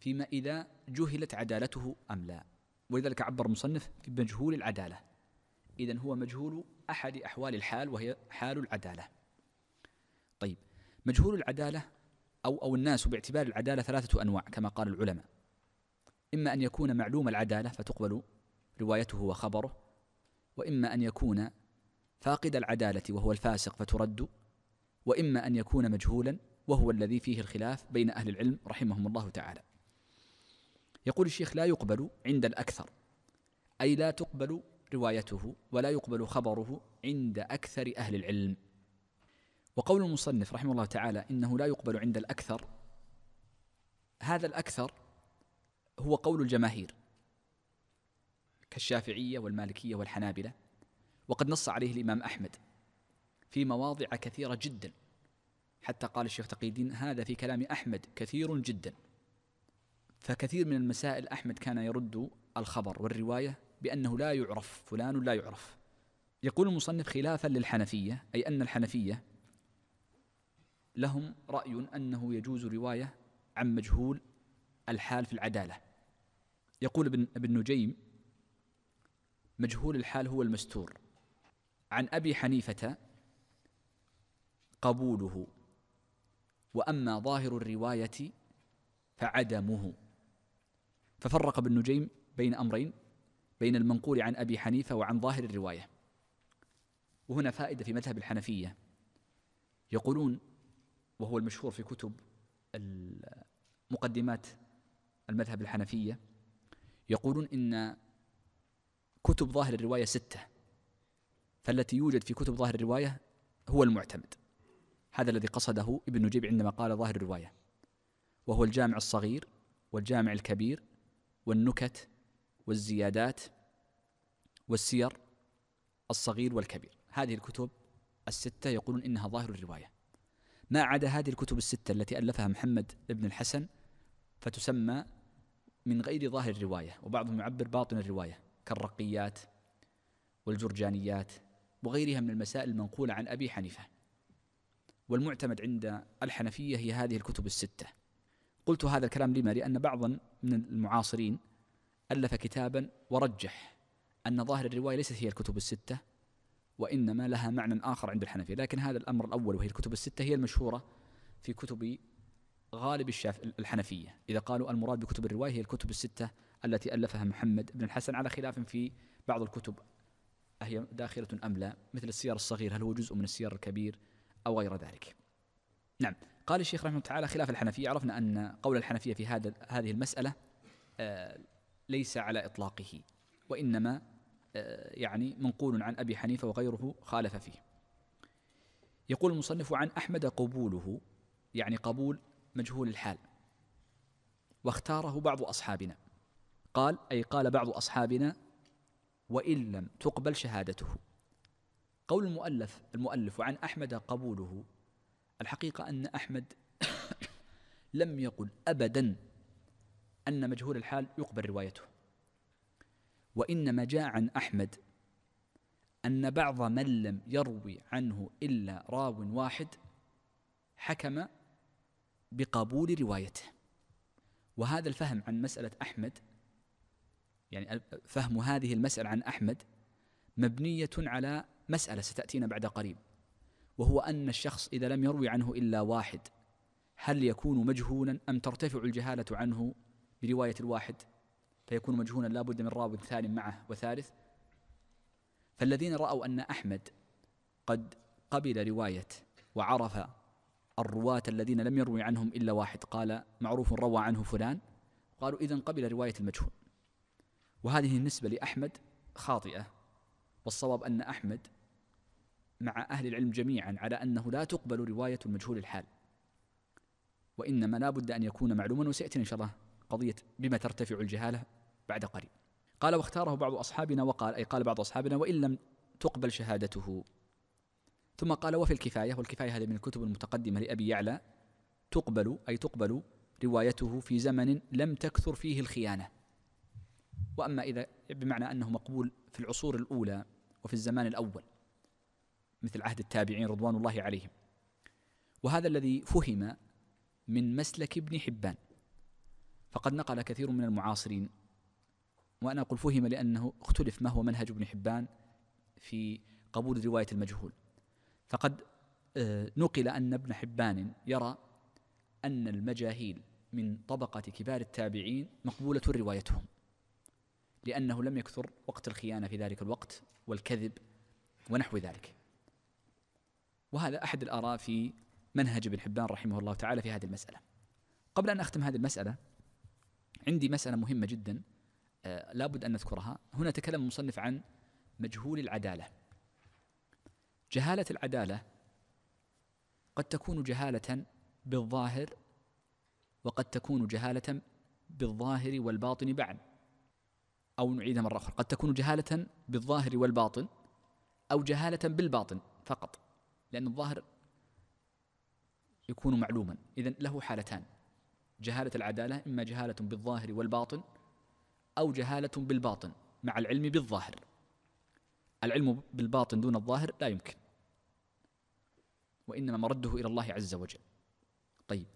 فيما إذا جهلت عدالته أم لا ولذلك عبر المصنف بمجهول العدالة إذا هو مجهول أحد أحوال الحال وهي حال العدالة طيب مجهول العدالة أو أو الناس باعتبار العدالة ثلاثة أنواع كما قال العلماء إما أن يكون معلوم العدالة فتقبل روايته وخبره وإما أن يكون فاقد العدالة وهو الفاسق فترد وإما أن يكون مجهولا وهو الذي فيه الخلاف بين أهل العلم رحمهم الله تعالى يقول الشيخ لا يقبل عند الأكثر أي لا تقبل روايته ولا يقبل خبره عند أكثر أهل العلم وقول المصنف رحمه الله تعالى إنه لا يقبل عند الأكثر هذا الأكثر هو قول الجماهير كالشافعية والمالكية والحنابلة وقد نص عليه الإمام أحمد في مواضع كثيرة جدا حتى قال الشيخ تقي الدين هذا في كلام أحمد كثير جدا فكثير من المسائل أحمد كان يرد الخبر والرواية بأنه لا يعرف فلان لا يعرف يقول المصنف خلافا للحنفية أي أن الحنفية لهم رأي أنه يجوز رواية عن مجهول الحال في العدالة يقول ابن, ابن نجيم مجهول الحال هو المستور عن أبي حنيفة قبوله وأما ظاهر الرواية فعدمه ففرق ابن نجيم بين أمرين بين المنقول عن أبي حنيفة وعن ظاهر الرواية وهنا فائدة في مذهب الحنفية يقولون وهو المشهور في كتب مقدمات المذهب الحنفية يقولون إن كتب ظاهر الرواية ستة فالتي يوجد في كتب ظاهر الرواية هو المعتمد هذا الذي قصده ابن نجيب عندما قال ظاهر الرواية وهو الجامع الصغير والجامع الكبير والنكت والزيادات والسير الصغير والكبير هذه الكتب الستة يقولون إنها ظاهر الرواية ما عدا هذه الكتب الستة التي ألفها محمد بن الحسن فتسمى من غير ظاهر الرواية وبعضهم يعبر باطن الرواية كالرقيات والجرجانيات وغيرها من المسائل المنقولة عن أبي حنيفة والمعتمد عند الحنفية هي هذه الكتب الستة قلت هذا الكلام لما لأن بعضا من المعاصرين ألف كتابا ورجح أن ظاهر الرواية ليست هي الكتب الستة وإنما لها معنى آخر عند الحنفية لكن هذا الأمر الأول وهي الكتب الستة هي المشهورة في كتب غالب الشاف الحنفية إذا قالوا المراد بكتب الرواية هي الكتب الستة التي ألفها محمد بن الحسن على خلاف في بعض الكتب أهي داخلة أم لا مثل السير الصغير هل هو جزء من السير الكبير أو غير ذلك نعم قال الشيخ رحمه الله تعالى خلاف الحنفية عرفنا أن قول الحنفية في هذا هذه المسألة آه، ليس على إطلاقه وإنما آه، يعني منقول عن أبي حنيفة وغيره خالف فيه يقول المصنف عن أحمد قبوله يعني قبول مجهول الحال واختاره بعض أصحابنا قال أي قال بعض أصحابنا وإن لم تقبل شهادته قول المؤلف المؤلف وعن أحمد قبوله الحقيقة أن أحمد لم يقل أبدا أن مجهول الحال يقبل روايته وإنما جاء عن أحمد أن بعض من لم يروي عنه إلا راو واحد حكم بقبول روايته وهذا الفهم عن مسألة أحمد يعني فهم هذه المسألة عن أحمد مبنية على مسألة ستأتينا بعد قريب وهو أن الشخص إذا لم يروي عنه إلا واحد هل يكون مجهولا أم ترتفع الجهالة عنه برواية الواحد فيكون مجهولا لا بد من راو ثاني معه وثالث فالذين رأوا أن أحمد قد قبل رواية وعرف الرواة الذين لم يروي عنهم إلا واحد قال معروف روى عنه فلان قالوا إذا قبل رواية المجهول وهذه النسبة لأحمد خاطئة والصواب أن أحمد مع أهل العلم جميعا على أنه لا تقبل رواية المجهول الحال وإنما لا بد أن يكون معلوما وسيأتي إن شاء الله قضية بما ترتفع الجهالة بعد قريب قال واختاره بعض أصحابنا وقال أي قال بعض أصحابنا وإن لم تقبل شهادته ثم قال وفي الكفاية والكفاية هذه من الكتب المتقدمة لأبي يعلى تقبل أي تقبل روايته في زمن لم تكثر فيه الخيانة وأما إذا بمعنى أنه مقبول في العصور الأولى وفي الزمان الأول مثل عهد التابعين رضوان الله عليهم وهذا الذي فهم من مسلك ابن حبان فقد نقل كثير من المعاصرين وأنا أقول فهم لأنه اختلف ما هو منهج ابن حبان في قبول رواية المجهول فقد آه، نقل أن ابن حبان يرى أن المجاهيل من طبقة كبار التابعين مقبولة روايتهم لأنه لم يكثر وقت الخيانة في ذلك الوقت والكذب ونحو ذلك وهذا أحد الآراء في منهج ابن حبان رحمه الله تعالى في هذه المسألة قبل أن أختم هذه المسألة عندي مسألة مهمة جدا آه لابد أن نذكرها هنا تكلم المصنف عن مجهول العدالة جهالة العدالة قد تكون جهالة بالظاهر وقد تكون جهالة بالظاهر والباطن بعد أو نعيدها مرة أخرى قد تكون جهالة بالظاهر والباطن أو جهالة بالباطن فقط لأن الظاهر يكون معلوما إذا له حالتان جهالة العدالة إما جهالة بالظاهر والباطن أو جهالة بالباطن مع العلم بالظاهر العلم بالباطن دون الظاهر لا يمكن وإنما مرده إلى الله عز وجل طيب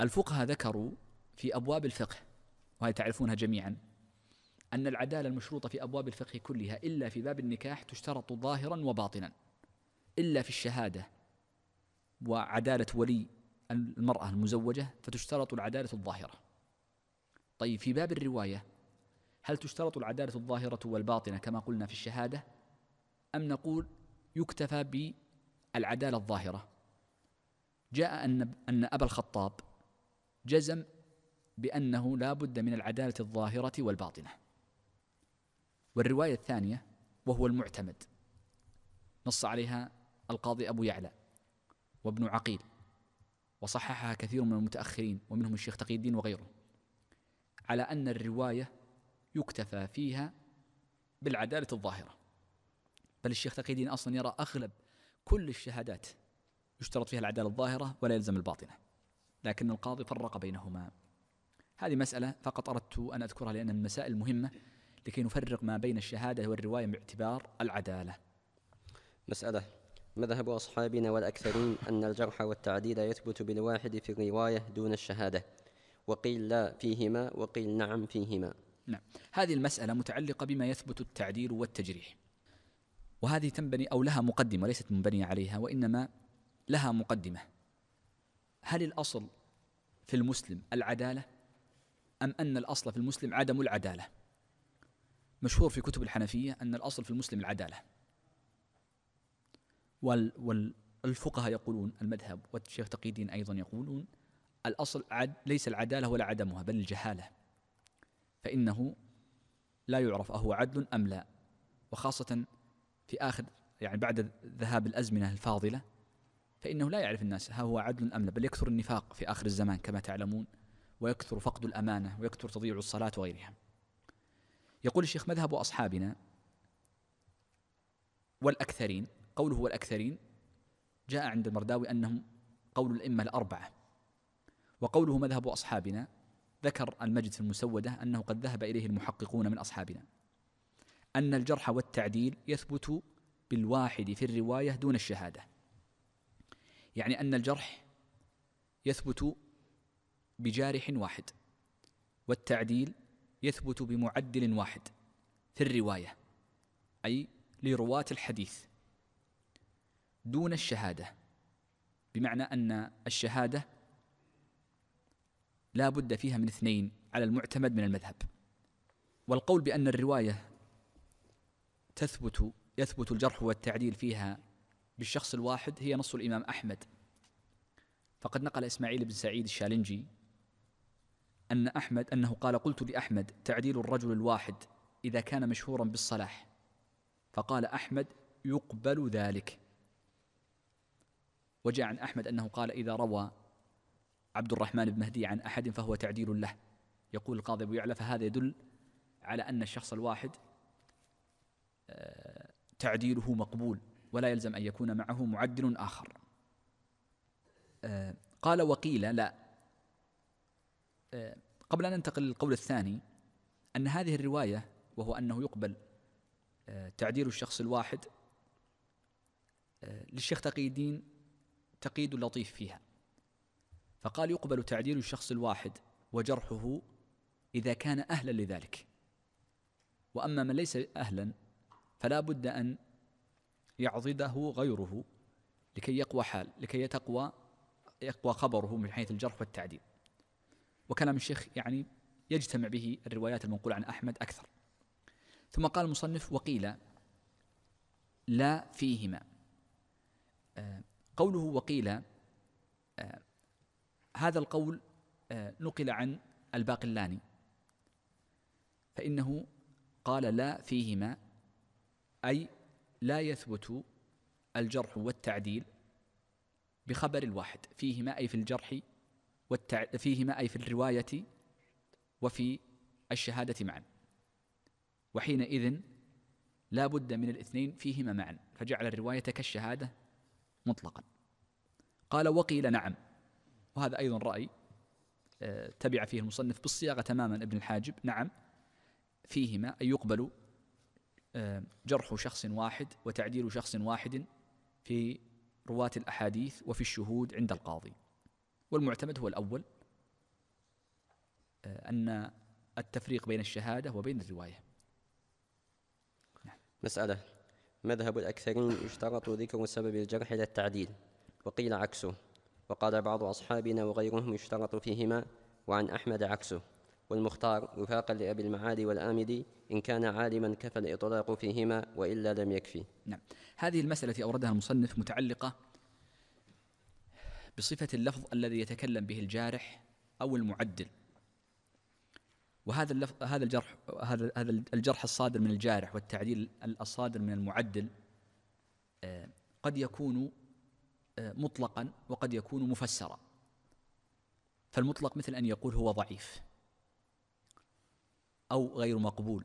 الفقهاء ذكروا في أبواب الفقه وهي تعرفونها جميعا أن العدالة المشروطة في أبواب الفقه كلها إلا في باب النكاح تشترط ظاهرا وباطنا إلا في الشهادة وعدالة ولي المرأة المزوجة فتشترط العدالة الظاهرة طيب في باب الرواية هل تشترط العدالة الظاهرة والباطنة كما قلنا في الشهادة أم نقول يكتفى بالعدالة الظاهرة جاء أن أن أبا الخطاب جزم بأنه لا بد من العدالة الظاهرة والباطنة والرواية الثانية وهو المعتمد نص عليها القاضي أبو يعلى وابن عقيل وصححها كثير من المتأخرين ومنهم الشيخ تقي الدين وغيره على أن الرواية يكتفى فيها بالعدالة الظاهرة بل الشيخ تقي الدين أصلا يرى أغلب كل الشهادات يشترط فيها العدالة الظاهرة ولا يلزم الباطنة لكن القاضي فرق بينهما هذه مسألة فقط أردت أن أذكرها لأنها من المسائل المهمة لكي نفرق ما بين الشهادة والرواية باعتبار العدالة مسألة مذهب أصحابنا والأكثرين أن الجرح والتعديل يثبت بالواحد في الرواية دون الشهادة وقيل لا فيهما وقيل نعم فيهما نعم هذه المسألة متعلقة بما يثبت التعديل والتجريح وهذه تنبني أو لها مقدمة ليست منبنية عليها وإنما لها مقدمة هل الأصل في المسلم العدالة أم أن الأصل في المسلم عدم العدالة مشهور في كتب الحنفية أن الأصل في المسلم العدالة والفقهاء يقولون المذهب والشيخ تقي الدين أيضا يقولون الأصل عد ليس العدالة ولا عدمها بل الجهالة فإنه لا يعرف أهو عدل أم لا وخاصة في آخر يعني بعد ذهاب الأزمنة الفاضلة فإنه لا يعرف الناس ها هو عدل أم لا بل يكثر النفاق في آخر الزمان كما تعلمون ويكثر فقد الأمانة ويكثر تضييع الصلاة وغيرها يقول الشيخ مذهب أصحابنا والأكثرين قوله والأكثرين جاء عند المرداوي أنهم قول الأئمة الأربعة وقوله مذهب أصحابنا ذكر المجد في المسودة أنه قد ذهب إليه المحققون من أصحابنا أن الجرح والتعديل يثبت بالواحد في الرواية دون الشهادة يعني أن الجرح يثبت بجارح واحد والتعديل يثبت بمعدل واحد في الرواية أي لرواة الحديث دون الشهاده بمعنى ان الشهاده لا بد فيها من اثنين على المعتمد من المذهب والقول بان الروايه تثبت يثبت الجرح والتعديل فيها بالشخص الواحد هي نص الامام احمد فقد نقل اسماعيل بن سعيد الشالنجي ان احمد انه قال قلت لاحمد تعديل الرجل الواحد اذا كان مشهورا بالصلاح فقال احمد يقبل ذلك وجاء عن أحمد أنه قال إذا روى عبد الرحمن بن مهدي عن أحد فهو تعديل له يقول القاضي أبو يعلى فهذا يدل على أن الشخص الواحد آه، تعديله مقبول ولا يلزم أن يكون معه معدل آخر آه، قال وقيل لا آه، قبل أن ننتقل للقول الثاني أن هذه الرواية وهو أنه يقبل تعديل الشخص الواحد للشيخ تقي الدين تقييد لطيف فيها فقال يقبل تعديل الشخص الواحد وجرحه إذا كان أهلا لذلك وأما من ليس أهلا فلا بد أن يعضده غيره لكي يقوى حال لكي يتقوى يقوى خبره من حيث الجرح والتعديل وكلام الشيخ يعني يجتمع به الروايات المنقولة عن أحمد أكثر ثم قال المصنف وقيل لا فيهما آه، قوله وقيل آه، هذا القول آه، نقل عن الباقلاني فإنه قال لا فيهما أي لا يثبت الجرح والتعديل بخبر الواحد فيهما أي في الجرح والتع... فيهما أي في الرواية وفي الشهادة معا وحينئذ لا بد من الاثنين فيهما معا فجعل الرواية كالشهادة مطلقا قال وقيل نعم وهذا أيضا رأي آه، تبع فيه المصنف بالصياغة تماما ابن الحاجب نعم فيهما أن يقبل آه، جرح شخص واحد وتعديل شخص واحد في رواة الأحاديث وفي الشهود عند القاضي والمعتمد هو الأول آه، أن التفريق بين الشهادة وبين الرواية نعم. مسألة مذهب الأكثرين اشترطوا ذكر سبب الجرح إلى التعديل وقيل عكسه وقال بعض أصحابنا وغيرهم يشترط فيهما وعن أحمد عكسه والمختار وفاقا لأبي المعالي والآمدي إن كان عالما كفى الإطلاق فيهما وإلا لم يكفي نعم هذه المسألة التي أوردها المصنف متعلقة بصفة اللفظ الذي يتكلم به الجارح أو المعدل وهذا اللفظ هذا الجرح هذا هذا الجرح الصادر من الجارح والتعديل الصادر من المعدل آه، قد يكون آه، مطلقا وقد يكون مفسرا فالمطلق مثل ان يقول هو ضعيف او غير مقبول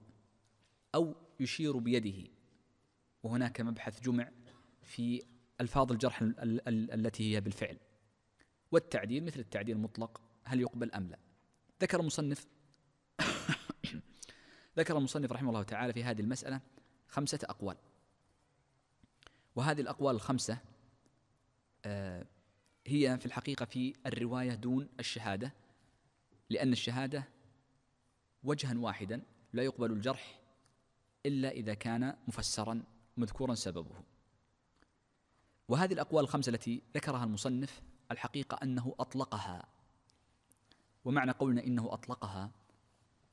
او يشير بيده وهناك مبحث جمع في الفاظ الجرح ال ال ال التي هي بالفعل والتعديل مثل التعديل المطلق هل يقبل ام لا ذكر المصنف ذكر المصنف رحمه الله تعالى في هذه المسألة خمسة أقوال وهذه الأقوال الخمسة آه، هي في الحقيقة في الرواية دون الشهادة لأن الشهادة وجها واحدا لا يقبل الجرح إلا إذا كان مفسرا مذكورا سببه وهذه الأقوال الخمسة التي ذكرها المصنف الحقيقة أنه أطلقها ومعنى قولنا إنه أطلقها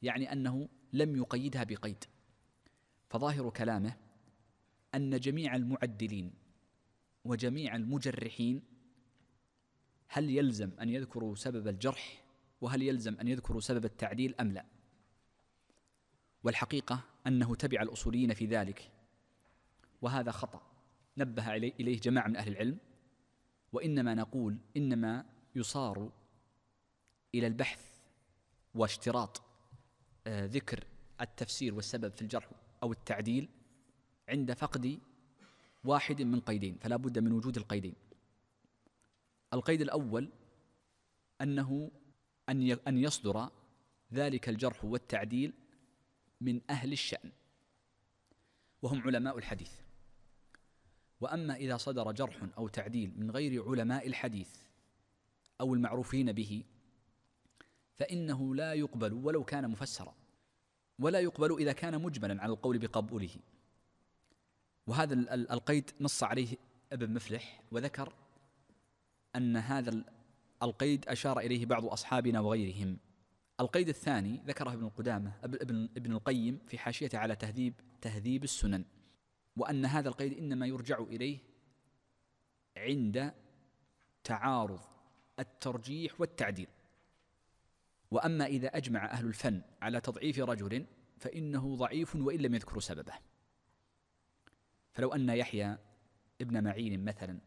يعني أنه لم يقيدها بقيد فظاهر كلامه ان جميع المعدلين وجميع المجرحين هل يلزم ان يذكروا سبب الجرح وهل يلزم ان يذكروا سبب التعديل ام لا والحقيقه انه تبع الاصوليين في ذلك وهذا خطا نبه اليه جماعه من اهل العلم وانما نقول انما يصار الى البحث واشتراط آه، ذكر التفسير والسبب في الجرح أو التعديل عند فقد واحد من قيدين فلا بد من وجود القيدين القيد الأول أنه أن أن يصدر ذلك الجرح والتعديل من أهل الشأن وهم علماء الحديث واما اذا صدر جرح او تعديل من غير علماء الحديث او المعروفين به فإنه لا يقبل ولو كان مفسرا ولا يقبل إذا كان مجملا على القول بقبوله وهذا القيد نص عليه ابن مفلح وذكر أن هذا القيد أشار إليه بعض أصحابنا وغيرهم القيد الثاني ذكره ابن القدامة ابن, ابن القيم في حاشيته على تهذيب تهذيب السنن وأن هذا القيد إنما يرجع إليه عند تعارض الترجيح والتعديل واما اذا اجمع اهل الفن على تضعيف رجل فانه ضعيف وان لم يذكروا سببه فلو ان يحيى ابن معين مثلا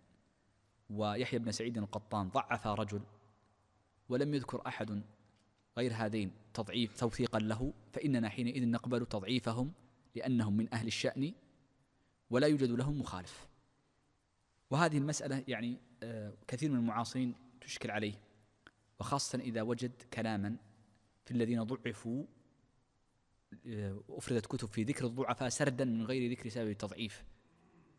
ويحيى بن سعيد القطان ضعفا رجل ولم يذكر احد غير هذين تضعيف توثيقا له فاننا حينئذ نقبل تضعيفهم لانهم من اهل الشان ولا يوجد لهم مخالف وهذه المساله يعني آه، كثير من المعاصرين تشكل عليه وخاصة إذا وجد كلاما في الذين ضعفوا آه، أفردت كتب في ذكر الضعفاء سردا من غير ذكر سبب التضعيف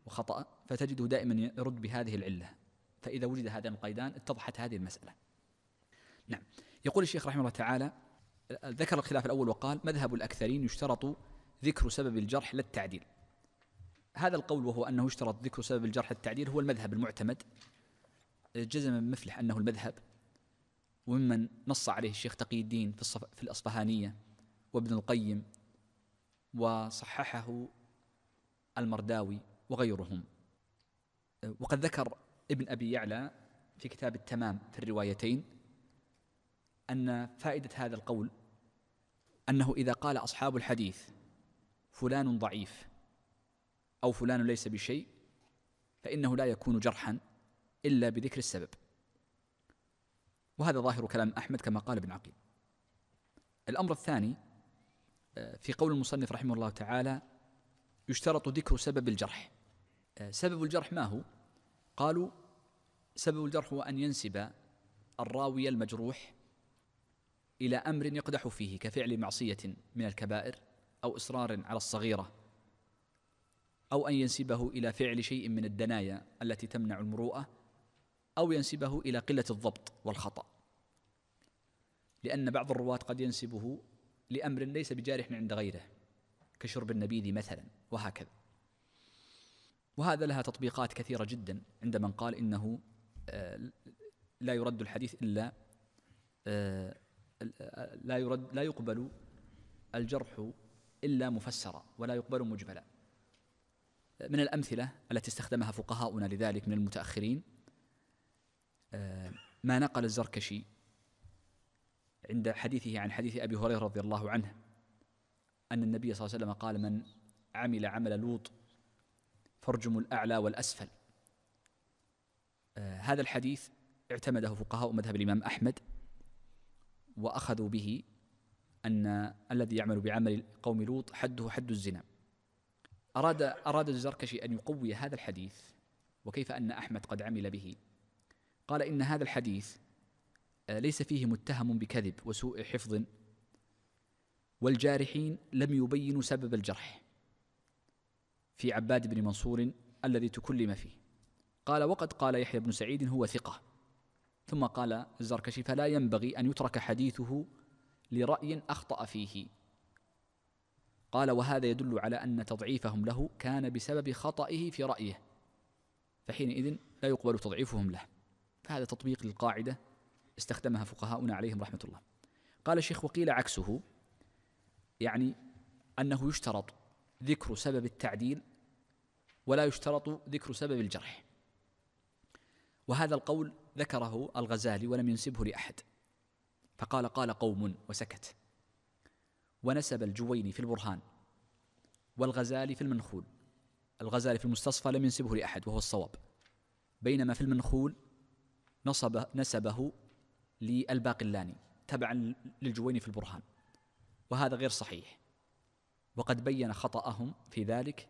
وخطأ فتجده دائما يرد بهذه العلة فإذا وجد هذان القيدان اتضحت هذه المسألة نعم يقول الشيخ رحمه الله تعالى ذكر الخلاف الأول وقال مذهب الأكثرين يشترط ذكر سبب الجرح لا التعديل هذا القول وهو أنه يشترط ذكر سبب الجرح التعديل هو المذهب المعتمد جزم مفلح أنه المذهب وممن نص عليه الشيخ تقي الدين في, الصف في الأصفهانية وابن القيم وصححه المرداوي وغيرهم وقد ذكر ابن أبي يعلى في كتاب التمام في الروايتين أن فائدة هذا القول أنه إذا قال أصحاب الحديث فلان ضعيف أو فلان ليس بشيء فإنه لا يكون جرحا إلا بذكر السبب وهذا ظاهر كلام أحمد كما قال ابن عقيل الأمر الثاني آه، في قول المصنف رحمه الله تعالى يشترط ذكر سبب الجرح آه، سبب الجرح ما هو قالوا سبب الجرح هو أن ينسب الراوي المجروح إلى أمر يقدح فيه كفعل معصية من الكبائر أو إصرار على الصغيرة أو أن ينسبه إلى فعل شيء من الدنايا التي تمنع المروءة أو ينسبه إلى قلة الضبط والخطأ لأن بعض الرواة قد ينسبه لأمر ليس بجارح عند غيره كشرب النبيذ مثلا وهكذا وهذا لها تطبيقات كثيرة جدا عند من قال إنه آه، لا يرد الحديث إلا آه، لا يرد لا يقبل الجرح إلا مفسرا ولا يقبل مجملا من الأمثلة التي استخدمها فقهاؤنا لذلك من المتأخرين ما نقل الزركشي عند حديثه عن حديث أبي هريرة رضي الله عنه أن النبي صلى الله عليه وسلم قال من عمل عمل لوط فرجم الأعلى والأسفل آه، هذا الحديث اعتمده فقهاء مذهب الإمام أحمد وأخذوا به أن الذي يعمل بعمل قوم لوط حده حد الزنا أراد أراد الزركشي أن يقوي هذا الحديث وكيف أن أحمد قد عمل به قال إن هذا الحديث آه، ليس فيه متهم بكذب وسوء حفظ والجارحين لم يبينوا سبب الجرح في عباد بن منصور الذي تكلم فيه قال وقد قال يحيى بن سعيد هو ثقة ثم قال الزركشي فلا ينبغي أن يترك حديثه لرأي أخطأ فيه قال وهذا يدل على أن تضعيفهم له كان بسبب خطئه في رأيه فحينئذ لا يقبل تضعيفهم له هذا تطبيق للقاعدة استخدمها فقهاؤنا عليهم رحمة الله قال الشيخ وقيل عكسه يعني أنه يشترط ذكر سبب التعديل ولا يشترط ذكر سبب الجرح وهذا القول ذكره الغزالي ولم ينسبه لأحد فقال قال قوم وسكت ونسب الجويني في البرهان والغزالي في المنخول الغزالي في المستصفى لم ينسبه لأحد وهو الصواب بينما في المنخول نصب نسبه للباقلاني تبعا للجويني في البرهان وهذا غير صحيح وقد بين خطأهم في ذلك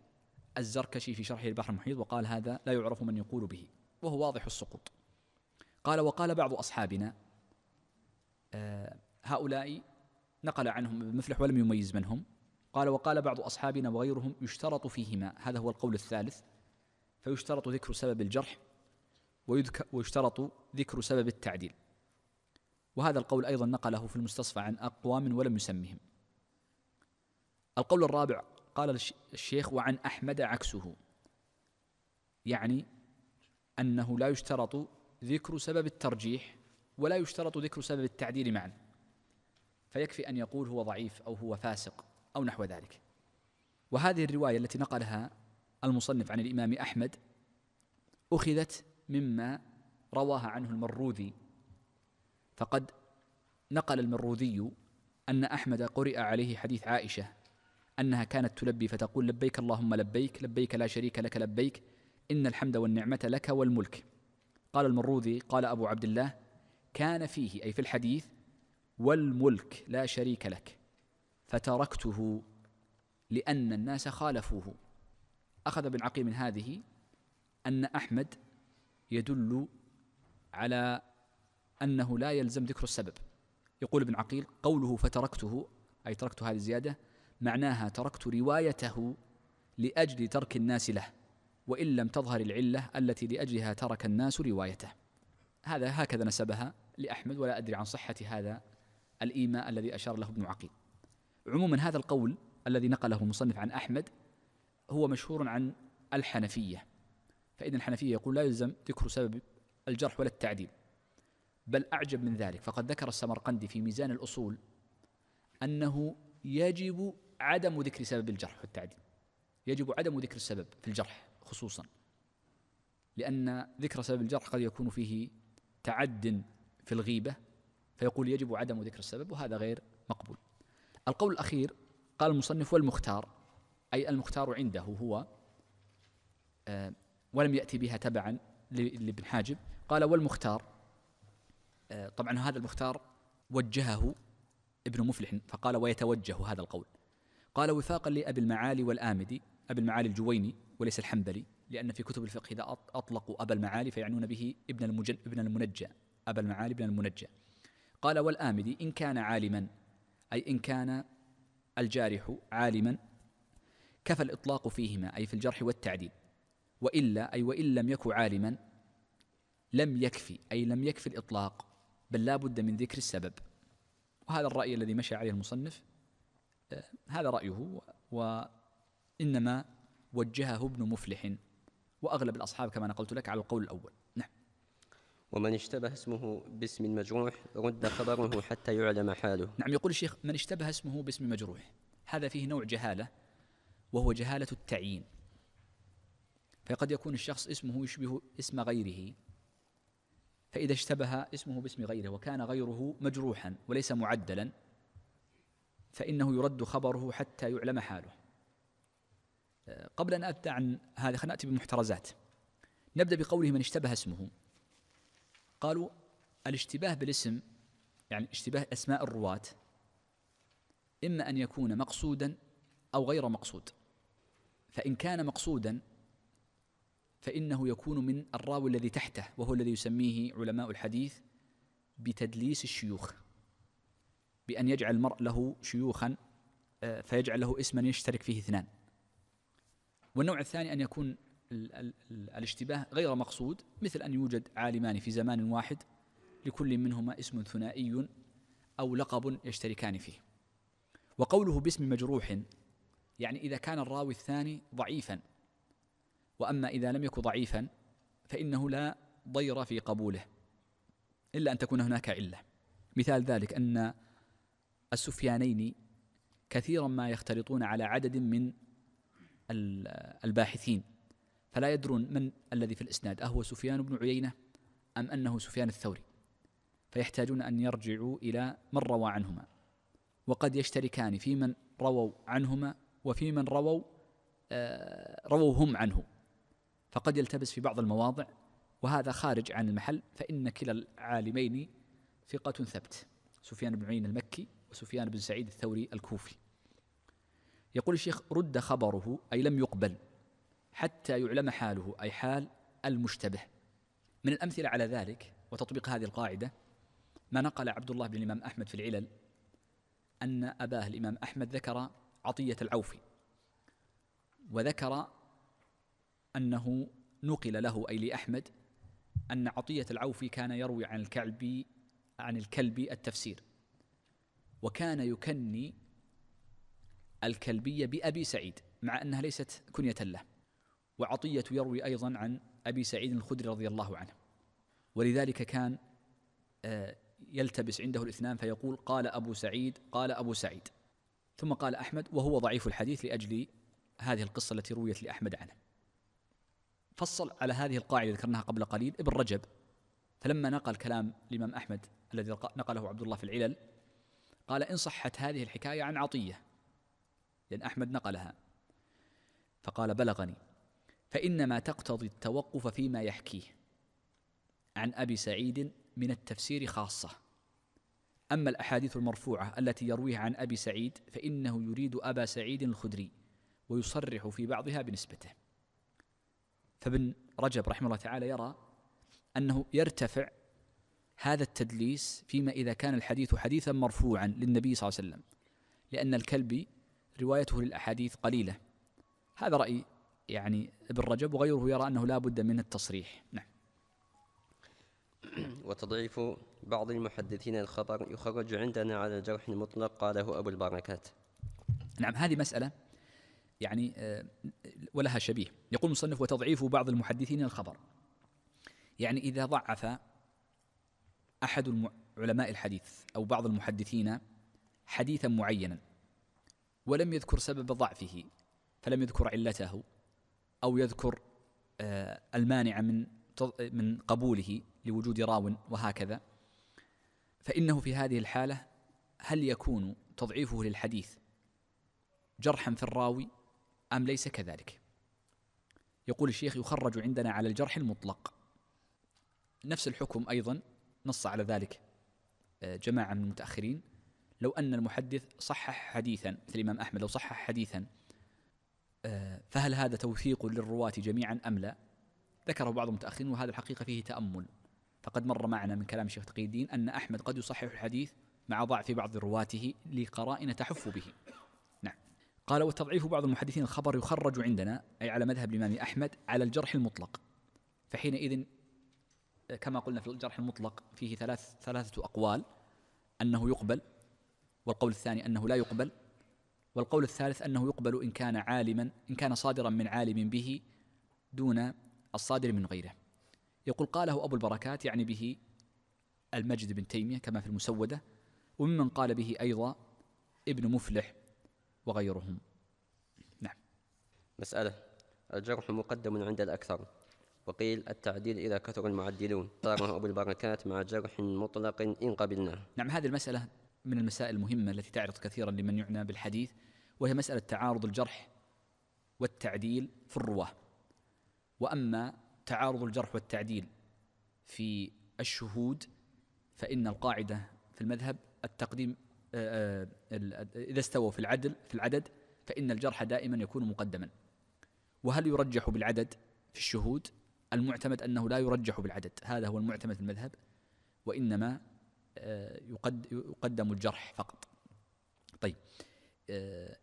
الزركشي في شرحه البحر المحيط وقال هذا لا يعرف من يقول به وهو واضح السقوط قال وقال بعض أصحابنا آه، هؤلاء نقل عنهم ابن مفلح ولم يميز منهم قال وقال بعض أصحابنا وغيرهم يشترط فيهما هذا هو القول الثالث فيشترط ذكر سبب الجرح ويشترط ذكر سبب التعديل وهذا القول أيضا نقله في المستصفى عن أقوام ولم يسمهم القول الرابع قال الشيخ وعن أحمد عكسه يعني أنه لا يشترط ذكر سبب الترجيح ولا يشترط ذكر سبب التعديل معا فيكفي أن يقول هو ضعيف أو هو فاسق أو نحو ذلك وهذه الرواية التي نقلها المصنف عن الإمام أحمد أخذت مما رواها عنه المروذي فقد نقل المروذي أن أحمد قرئ عليه حديث عائشة أنها كانت تلبي فتقول لبيك اللهم لبيك لبيك لا شريك لك لبيك إن الحمد والنعمة لك والملك قال المروذي قال أبو عبد الله كان فيه أي في الحديث والملك لا شريك لك فتركته لأن الناس خالفوه أخذ ابن عقيل من هذه أن أحمد يدل على أنه لا يلزم ذكر السبب يقول ابن عقيل قوله فتركته أي تركت هذه الزيادة معناها تركت روايته لأجل ترك الناس له وإن لم تظهر العلة التي لأجلها ترك الناس روايته هذا هكذا نسبها لأحمد ولا أدري عن صحة هذا الإيماء الذي أشار له ابن عقيل عموما هذا القول الذي نقله المصنف عن أحمد هو مشهور عن الحنفية فإذا الحنفية يقول لا يلزم ذكر سبب الجرح ولا التعديل بل أعجب من ذلك فقد ذكر السمرقندي في ميزان الأصول أنه يجب عدم ذكر سبب الجرح والتعديل يجب عدم ذكر السبب في الجرح خصوصا لأن ذكر سبب الجرح قد يكون فيه تعد في الغيبة فيقول يجب عدم ذكر السبب وهذا غير مقبول القول الأخير قال المصنف والمختار أي المختار عنده هو آه، ولم يأتي بها تبعا لابن حاجب قال والمختار آه، طبعا هذا المختار وجهه ابن مفلح فقال ويتوجه هذا القول قال وفاقا لأبي المعالي والآمدي أبي المعالي الجويني وليس الحنبلي لأن في كتب الفقه إذا أطلقوا أبا المعالي فيعنون به ابن المجن ابن المنجى أبا المعالي ابن المنجى قال والآمدي إن كان عالما أي إن كان الجارح عالما كفى الإطلاق فيهما أي في الجرح والتعديل وإلا أي وإن لم يكن عالما لم يكفي أي لم يكفي الإطلاق بل لا بد من ذكر السبب وهذا الرأي الذي مشى عليه المصنف آه، هذا رأيه وإنما وجهه ابن مفلح وأغلب الأصحاب كما نقلت لك على القول الأول نعم ومن اشتبه اسمه باسم مجروح رد خبره حتى يعلم حاله نعم يقول الشيخ من اشتبه اسمه باسم مجروح هذا فيه نوع جهالة وهو جهالة التعيين فقد يكون الشخص اسمه يشبه اسم غيره فإذا اشتبه اسمه باسم غيره وكان غيره مجروحا وليس معدلا فإنه يرد خبره حتى يعلم حاله قبل أن أبدأ عن هذا خلينا نأتي بالمحترزات نبدأ بقوله من اشتبه اسمه قالوا الاشتباه بالاسم يعني اشتباه أسماء الرواة إما أن يكون مقصودا أو غير مقصود فإن كان مقصودا فإنه يكون من الراوي الذي تحته وهو الذي يسميه علماء الحديث بتدليس الشيوخ بأن يجعل المرء له شيوخا آه، فيجعل له اسما يشترك فيه اثنان والنوع الثاني أن يكون الاشتباه غير مقصود مثل أن يوجد عالمان في زمان واحد لكل منهما اسم ثنائي أو لقب يشتركان فيه وقوله باسم مجروح يعني إذا كان الراوي الثاني ضعيفا واما اذا لم يكن ضعيفا فانه لا ضير في قبوله الا ان تكون هناك عله مثال ذلك ان السفيانين كثيرا ما يختلطون على عدد من الباحثين فلا يدرون من الذي في الاسناد اهو سفيان بن عيينه ام انه سفيان الثوري فيحتاجون ان يرجعوا الى من روى عنهما وقد يشتركان في من رووا عنهما وفي من رووا آه رووا هم عنه فقد يلتبس في بعض المواضع وهذا خارج عن المحل فإن كلا العالمين ثقة ثبت سفيان بن عيين المكي وسفيان بن سعيد الثوري الكوفي يقول الشيخ رد خبره أي لم يقبل حتى يعلم حاله أي حال المشتبه من الأمثلة على ذلك وتطبيق هذه القاعدة ما نقل عبد الله بن الإمام أحمد في العلل أن أباه الإمام أحمد ذكر عطية العوفي وذكر أنه نقل له أي لأحمد أن عطية العوفي كان يروي عن الكعبي عن الكلبي التفسير وكان يكني الكلبية بأبي سعيد مع أنها ليست كنية له وعطية يروي أيضا عن أبي سعيد الخدري رضي الله عنه ولذلك كان آه، يلتبس عنده الاثنان فيقول قال أبو سعيد قال أبو سعيد ثم قال أحمد وهو ضعيف الحديث لأجل هذه القصة التي رويت لأحمد عنه فصل على هذه القاعدة ذكرناها قبل قليل ابن رجب فلما نقل كلام الإمام أحمد الذي نقله عبد الله في العلل قال إن صحت هذه الحكاية عن عطية لأن يعني أحمد نقلها فقال بلغني فإنما تقتضي التوقف فيما يحكيه عن أبي سعيد من التفسير خاصة أما الأحاديث المرفوعة التي يرويها عن أبي سعيد فإنه يريد أبا سعيد الخدري ويصرح في بعضها بنسبته فابن رجب رحمه الله تعالى يرى أنه يرتفع هذا التدليس فيما إذا كان الحديث حديثا مرفوعا للنبي صلى الله عليه وسلم لأن الكلبي روايته للأحاديث قليلة هذا رأي يعني ابن رجب وغيره يرى أنه لا بد من التصريح نعم وتضعيف بعض المحدثين الخبر يخرج عندنا على الجرح المطلق قاله أبو البركات نعم هذه مسألة يعني آه، ولها شبيه يقول المصنف وتضعيف بعض المحدثين الخبر يعني إذا ضعف أحد علماء الحديث أو بعض المحدثين حديثا معينا ولم يذكر سبب ضعفه فلم يذكر علته أو يذكر آه، المانع من من قبوله لوجود راو وهكذا فإنه في هذه الحالة هل يكون تضعيفه للحديث جرحا في الراوي أم ليس كذلك يقول الشيخ يخرج عندنا على الجرح المطلق نفس الحكم أيضا نص على ذلك آه، جماعة من المتأخرين لو أن المحدث صحح حديثا مثل الإمام أحمد لو صحح حديثا آه، فهل هذا توثيق للرواة جميعا أم لا ذكره بعض المتأخرين وهذا الحقيقة فيه تأمل فقد مر معنا من كلام الشيخ تقي الدين أن أحمد قد يصحح الحديث مع ضعف بعض رواته لقرائن تحف به قال والتضعيف بعض المحدثين الخبر يخرج عندنا أي على مذهب الإمام أحمد على الجرح المطلق فحينئذ كما قلنا في الجرح المطلق فيه ثلاث ثلاثة أقوال أنه يقبل والقول الثاني أنه لا يقبل والقول الثالث أنه يقبل إن كان عالما إن كان صادرا من عالم به دون الصادر من غيره يقول قاله أبو البركات يعني به المجد بن تيمية كما في المسودة وممن قال به أيضا ابن مفلح وغيرهم نعم مسألة الجرح مقدم عند الأكثر وقيل التعديل إذا كثر المعدلون صار أبو البركات مع جرح مطلق إن قبلناه نعم هذه المسألة من المسائل المهمة التي تعرض كثيرا لمن يعنى بالحديث وهي مسألة تعارض الجرح والتعديل في الرواة وأما تعارض الجرح والتعديل في الشهود فإن القاعدة في المذهب التقديم آه، آه، آه، إذا استووا في العدل في العدد فإن الجرح دائما يكون مقدما وهل يرجح بالعدد في الشهود المعتمد أنه لا يرجح بالعدد هذا هو المعتمد في المذهب وإنما يقدم الجرح فقط طيب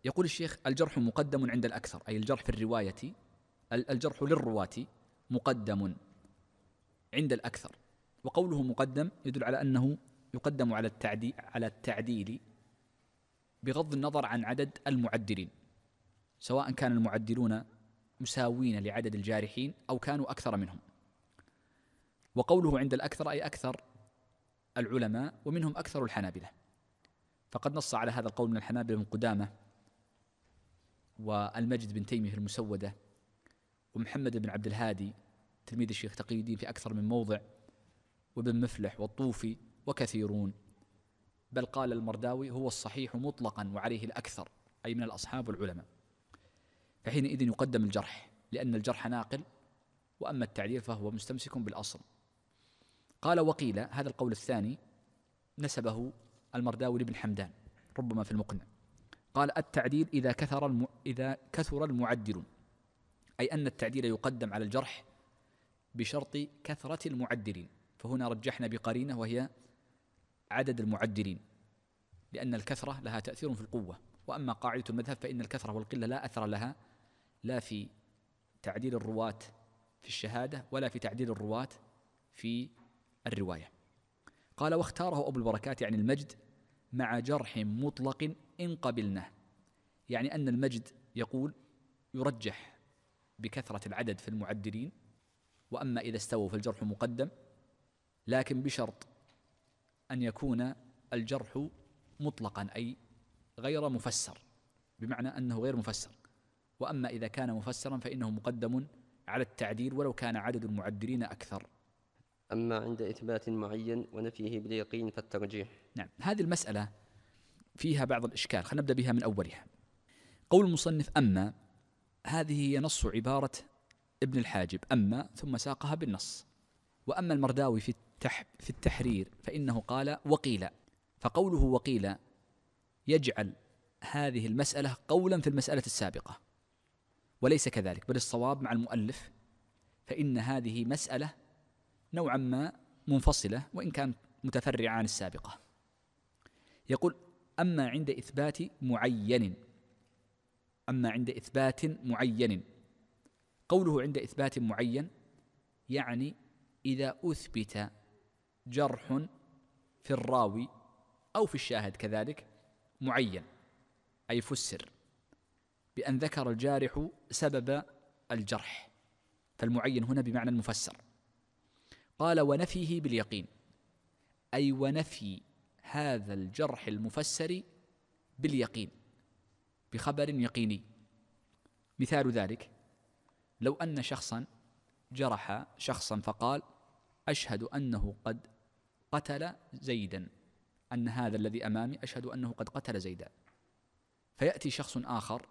يقول الشيخ الجرح مقدم عند الأكثر أي الجرح في الرواية الجرح للرواة مقدم عند الأكثر وقوله مقدم يدل على أنه يقدم على التعدي على التعديل بغض النظر عن عدد المعدلين سواء كان المعدلون مساوين لعدد الجارحين أو كانوا أكثر منهم وقوله عند الأكثر أي أكثر العلماء ومنهم أكثر الحنابلة فقد نص على هذا القول من الحنابلة من قدامة والمجد بن تيمية المسودة ومحمد بن عبد الهادي تلميذ الشيخ تقي الدين في أكثر من موضع وابن مفلح والطوفي وكثيرون بل قال المرداوي هو الصحيح مطلقا وعليه الأكثر أي من الأصحاب والعلماء فحينئذ يقدم الجرح لأن الجرح ناقل وأما التعليل فهو مستمسك بالأصل قال وقيل هذا القول الثاني نسبه المرداوي لابن حمدان ربما في المقنع قال التعديل إذا كثر الم... إذا كثر المعدل أي أن التعديل يقدم على الجرح بشرط كثرة المعدلين فهنا رجحنا بقرينة وهي عدد المعدلين لأن الكثرة لها تأثير في القوة وأما قاعدة المذهب فإن الكثرة والقلة لا أثر لها لا في تعديل الرواة في الشهادة ولا في تعديل الرواة في الرواية قال واختاره أبو البركات يعني المجد مع جرح مطلق إن قبلناه يعني أن المجد يقول يرجح بكثرة العدد في المعدلين وأما إذا استووا فالجرح مقدم لكن بشرط أن يكون الجرح مطلقا أي غير مفسر بمعنى أنه غير مفسر وأما إذا كان مفسرا فإنه مقدم على التعديل ولو كان عدد المعدلين أكثر أما عند إثبات معين ونفيه باليقين فالترجيح نعم هذه المسألة فيها بعض الإشكال خلينا نبدأ بها من أولها قول المصنف أما هذه هي نص عبارة ابن الحاجب أما ثم ساقها بالنص وأما المرداوي في في التحرير فإنه قال وقيل فقوله وقيل يجعل هذه المسألة قولا في المسألة السابقة وليس كذلك بل الصواب مع المؤلف فإن هذه مسألة نوعا ما منفصلة وإن كانت متفرعة عن السابقة يقول أما عند إثبات معين أما عند إثبات معين قوله عند إثبات معين يعني إذا أثبت جرح في الراوي أو في الشاهد كذلك معين أي فسر بأن ذكر الجارح سبب الجرح فالمعين هنا بمعنى المفسر قال ونفيه باليقين أي ونفي هذا الجرح المفسر باليقين بخبر يقيني مثال ذلك لو أن شخصا جرح شخصا فقال أشهد أنه قد قتل زيدا أن هذا الذي أمامي أشهد أنه قد قتل زيدا فيأتي شخص آخر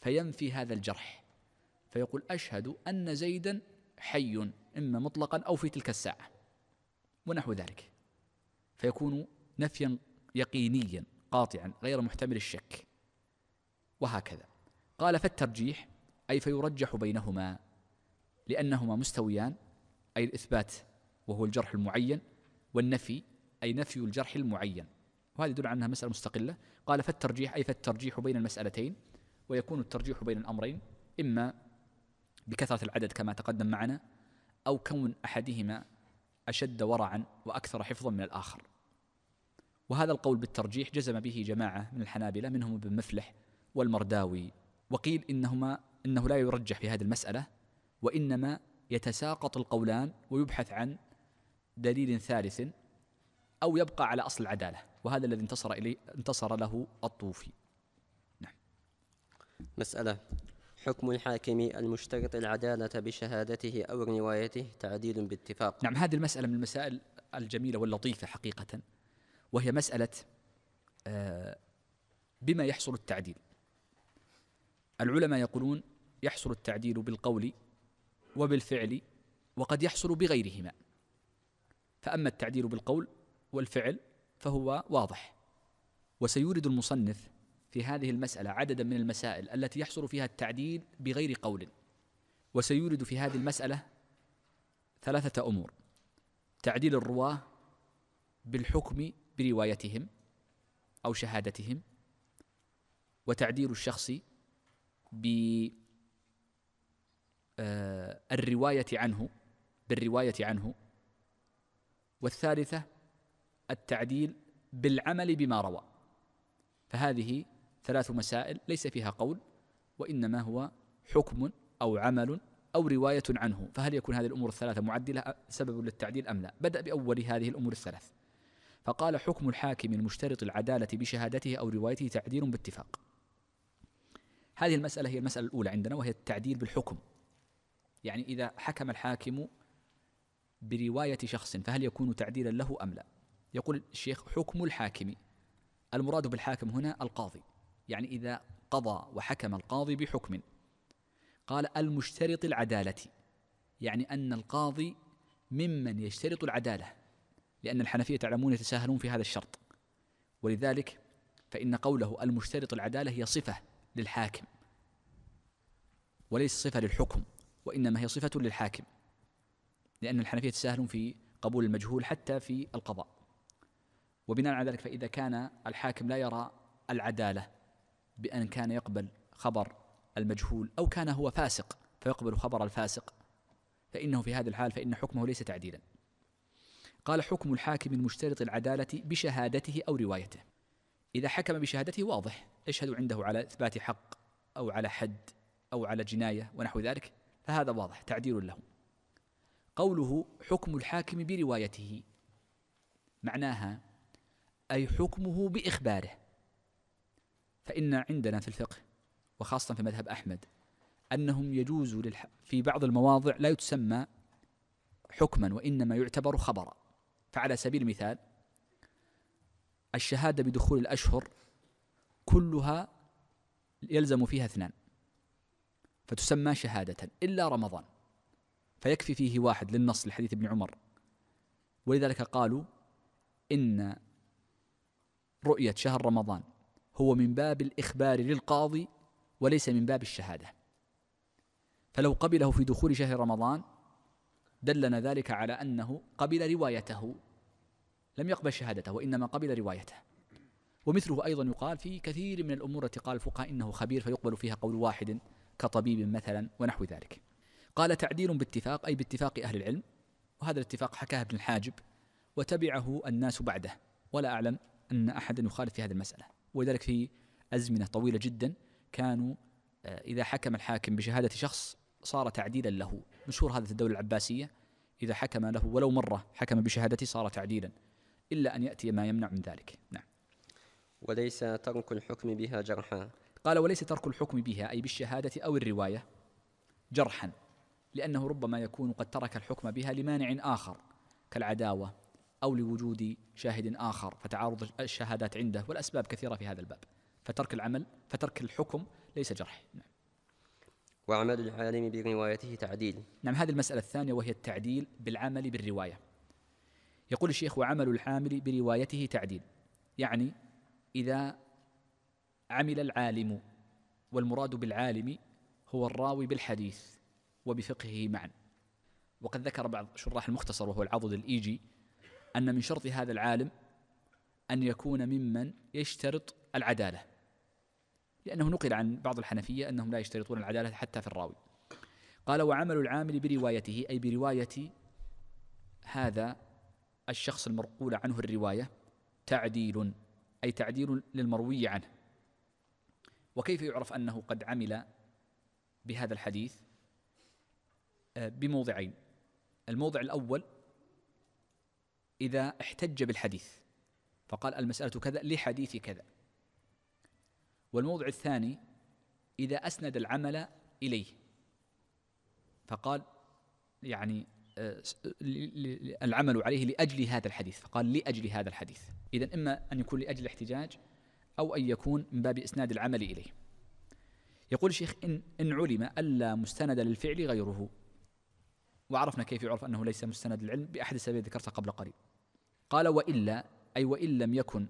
فينفي هذا الجرح فيقول أشهد أن زيدا حي إما مطلقا أو في تلك الساعة ونحو ذلك فيكون نفيا يقينيا قاطعا غير محتمل الشك وهكذا قال فالترجيح أي فيرجح بينهما لأنهما مستويان أي الإثبات وهو الجرح المعين والنفي أي نفي الجرح المعين وهذه يدل على أنها مسألة مستقلة قال فالترجيح أي فالترجيح بين المسألتين ويكون الترجيح بين الأمرين إما بكثرة العدد كما تقدم معنا أو كون أحدهما أشد ورعا وأكثر حفظا من الآخر وهذا القول بالترجيح جزم به جماعة من الحنابلة منهم ابن مفلح والمرداوي وقيل إنهما إنه لا يرجح في هذه المسألة وإنما يتساقط القولان ويبحث عن دليل ثالث أو يبقى على أصل العدالة وهذا الذي انتصر إليه انتصر له الطوفي نعم مسألة حكم الحاكم المشترط العدالة بشهادته أو روايته تعديل باتفاق نعم هذه المسألة من المسائل الجميلة واللطيفة حقيقة وهي مسألة آه، بما يحصل التعديل العلماء يقولون يحصل التعديل بالقول وبالفعل وقد يحصل بغيرهما فأما التعديل بالقول والفعل فهو واضح وسيورد المصنف في هذه المسألة عددا من المسائل التي يحصل فيها التعديل بغير قول وسيورد في هذه المسألة ثلاثة أمور تعديل الرواة بالحكم بروايتهم أو شهادتهم وتعديل الشخص بالرواية آه، عنه بالرواية عنه والثالثة التعديل بالعمل بما روى فهذه ثلاث مسائل ليس فيها قول وإنما هو حكم أو عمل أو رواية عنه فهل يكون هذه الأمور الثلاثة معدلة سبب للتعديل أم لا بدأ بأول هذه الأمور الثلاث فقال حكم الحاكم المشترط العدالة بشهادته أو روايته تعديل باتفاق هذه المسألة هي المسألة الأولى عندنا وهي التعديل بالحكم يعني إذا حكم الحاكم برواية شخص فهل يكون تعديلا له أم لا يقول الشيخ حكم الحاكم المراد بالحاكم هنا القاضي يعني إذا قضى وحكم القاضي بحكم قال المشترط العدالة يعني أن القاضي ممن يشترط العدالة لأن الحنفية تعلمون يتساهلون في هذا الشرط ولذلك فإن قوله المشترط العدالة هي صفة للحاكم وليس صفة للحكم وإنما هي صفة للحاكم لأن الحنفية تساهلون في قبول المجهول حتى في القضاء وبناء على ذلك فإذا كان الحاكم لا يرى العدالة بأن كان يقبل خبر المجهول أو كان هو فاسق فيقبل خبر الفاسق فإنه في هذا الحال فإن حكمه ليس تعديلا قال حكم الحاكم المشترط العدالة بشهادته أو روايته إذا حكم بشهادته واضح يشهد عنده على إثبات حق أو على حد أو على جناية ونحو ذلك فهذا واضح تعديل له قوله حكم الحاكم بروايته معناها أي حكمه بإخباره فإن عندنا في الفقه وخاصة في مذهب أحمد أنهم يجوز في بعض المواضع لا يتسمى حكما وإنما يعتبر خبرا فعلى سبيل المثال الشهادة بدخول الأشهر كلها يلزم فيها اثنان فتسمى شهادة إلا رمضان فيكفي فيه واحد للنص لحديث ابن عمر ولذلك قالوا إن رؤية شهر رمضان هو من باب الإخبار للقاضي وليس من باب الشهادة فلو قبله في دخول شهر رمضان دلنا ذلك على أنه قبل روايته لم يقبل شهادته وإنما قبل روايته ومثله أيضا يقال في كثير من الأمور التي قال الفقهاء إنه خبير فيقبل فيها قول واحد كطبيب مثلا ونحو ذلك قال تعديل باتفاق أي باتفاق أهل العلم وهذا الاتفاق حكاه ابن الحاجب وتبعه الناس بعده ولا أعلم أن أحدا يخالف في هذه المسألة ولذلك في أزمنة طويلة جدا كانوا آه، إذا حكم الحاكم بشهادة شخص صار تعديلا له مشهور هذا في الدولة العباسية إذا حكم له ولو مرة حكم بشهادته صار تعديلا إلا أن يأتي ما يمنع من ذلك نعم وليس ترك الحكم بها جرحا قال وليس ترك الحكم بها أي بالشهادة أو الرواية جرحا لأنه ربما يكون قد ترك الحكم بها لمانع آخر كالعداوة أو لوجود شاهد آخر فتعارض الشهادات عنده والأسباب كثيرة في هذا الباب فترك العمل فترك الحكم ليس جرح نعم. وعمل العالم بروايته تعديل نعم هذه المسألة الثانية وهي التعديل بالعمل بالرواية يقول الشيخ وعمل الحامل بروايته تعديل يعني إذا عمل العالم والمراد بالعالم هو الراوي بالحديث وبفقهه معا وقد ذكر بعض شراح المختصر وهو العضد الإيجي أن من شرط هذا العالم أن يكون ممن يشترط العدالة لأنه نقل عن بعض الحنفية أنهم لا يشترطون العدالة حتى في الراوي قال وعمل العامل بروايته أي برواية هذا الشخص المرقول عنه الرواية تعديل أي تعديل للمروي عنه وكيف يعرف أنه قد عمل بهذا الحديث بموضعين الموضع الأول إذا احتج بالحديث فقال المسألة كذا لحديث كذا والموضع الثاني إذا أسند العمل إليه فقال يعني آه، العمل عليه لأجل هذا الحديث فقال لأجل هذا الحديث إذا إما أن يكون لأجل الاحتجاج أو أن يكون من باب إسناد العمل إليه يقول الشيخ إن, إن علم ألا مستند للفعل غيره وعرفنا كيف يعرف أنه ليس مستند العلم بأحد السبيل ذكرتها قبل قليل قال وإلا أي وإن لم يكن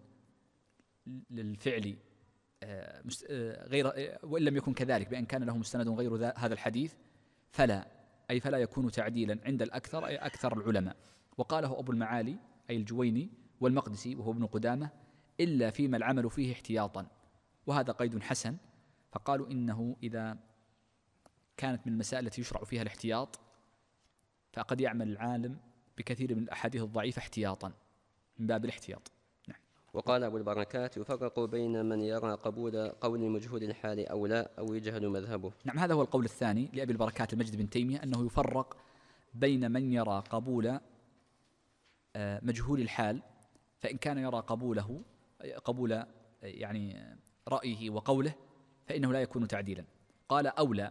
للفعل آه، آه، غير آه، وإن لم يكن كذلك بأن كان له مستند غير هذا الحديث فلا أي فلا يكون تعديلا عند الأكثر أي أكثر العلماء وقاله أبو المعالي أي الجويني والمقدسي وهو ابن قدامة إلا فيما العمل فيه احتياطا وهذا قيد حسن فقالوا إنه إذا كانت من المسائل التي يشرع فيها الاحتياط فقد يعمل العالم بكثير من الأحاديث الضعيفة احتياطا من باب الاحتياط نعم. وقال أبو البركات يفرق بين من يرى قبول قول مجهول الحال أو لا أو يجهل مذهبه نعم هذا هو القول الثاني لأبي البركات المجد بن تيمية أنه يفرق بين من يرى قبول آه، مجهول الحال فإن كان يرى قبوله قبول آه، يعني رأيه وقوله فإنه لا يكون تعديلا قال أولى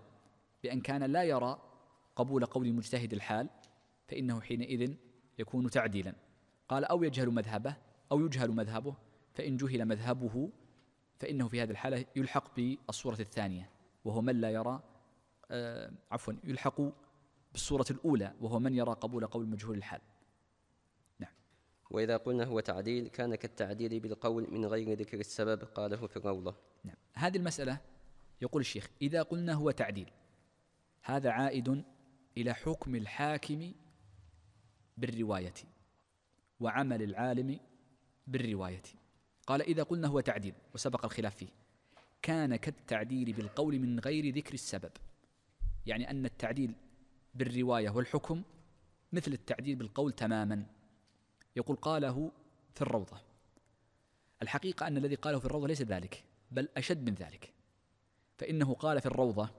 بأن كان لا يرى قبول قول مجتهد الحال فإنه حينئذ يكون تعديلا قال أو يجهل مذهبه أو يجهل مذهبه فإن جهل مذهبه فإنه في هذه الحالة يلحق بالصورة الثانية وهو من لا يرى آه عفوا يلحق بالصورة الأولى وهو من يرى قبول قول مجهول الحال نعم وإذا قلنا هو تعديل كان كالتعديل بالقول من غير ذكر السبب قاله في الروضة نعم هذه المسألة يقول الشيخ إذا قلنا هو تعديل هذا عائد إلى حكم الحاكم بالرواية وعمل العالم بالرواية قال إذا قلنا هو تعديل وسبق الخلاف فيه كان كالتعديل بالقول من غير ذكر السبب يعني أن التعديل بالرواية والحكم مثل التعديل بالقول تماما يقول قاله في الروضة الحقيقة أن الذي قاله في الروضة ليس ذلك بل أشد من ذلك فإنه قال في الروضة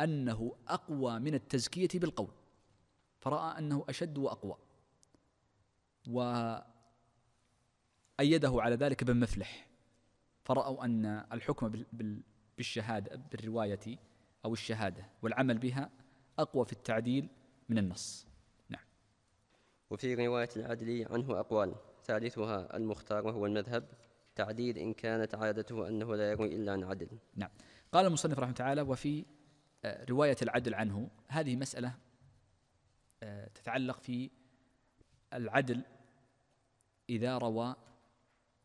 أنه أقوى من التزكية بالقول فرأى أنه أشد وأقوى وأيده على ذلك ابن مفلح فرأوا أن الحكم بالشهادة بالرواية أو الشهادة والعمل بها أقوى في التعديل من النص نعم وفي رواية العدل عنه أقوال ثالثها المختار وهو المذهب تعديل إن كانت عادته أنه لا يروي إلا عن عدل نعم قال المصنف رحمه الله تعالى وفي آه، رواية العدل عنه هذه مسألة آه، تتعلق في العدل إذا روى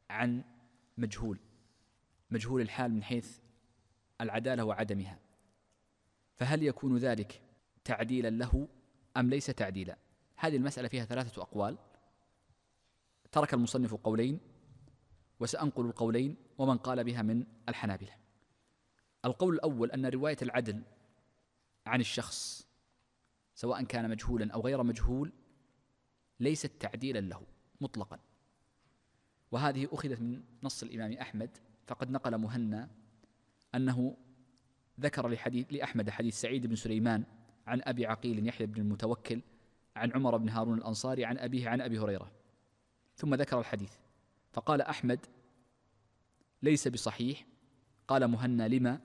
عن مجهول مجهول الحال من حيث العدالة وعدمها فهل يكون ذلك تعديلا له أم ليس تعديلا هذه المسألة فيها ثلاثة أقوال ترك المصنف قولين وسأنقل القولين ومن قال بها من الحنابلة القول الأول أن رواية العدل عن الشخص سواء كان مجهولا او غير مجهول ليست تعديلا له مطلقا وهذه اخذت من نص الامام احمد فقد نقل مهنا انه ذكر لحديث لاحمد حديث سعيد بن سليمان عن ابي عقيل يحيى بن المتوكل عن عمر بن هارون الانصاري عن ابيه عن ابي هريره ثم ذكر الحديث فقال احمد ليس بصحيح قال مهنا لما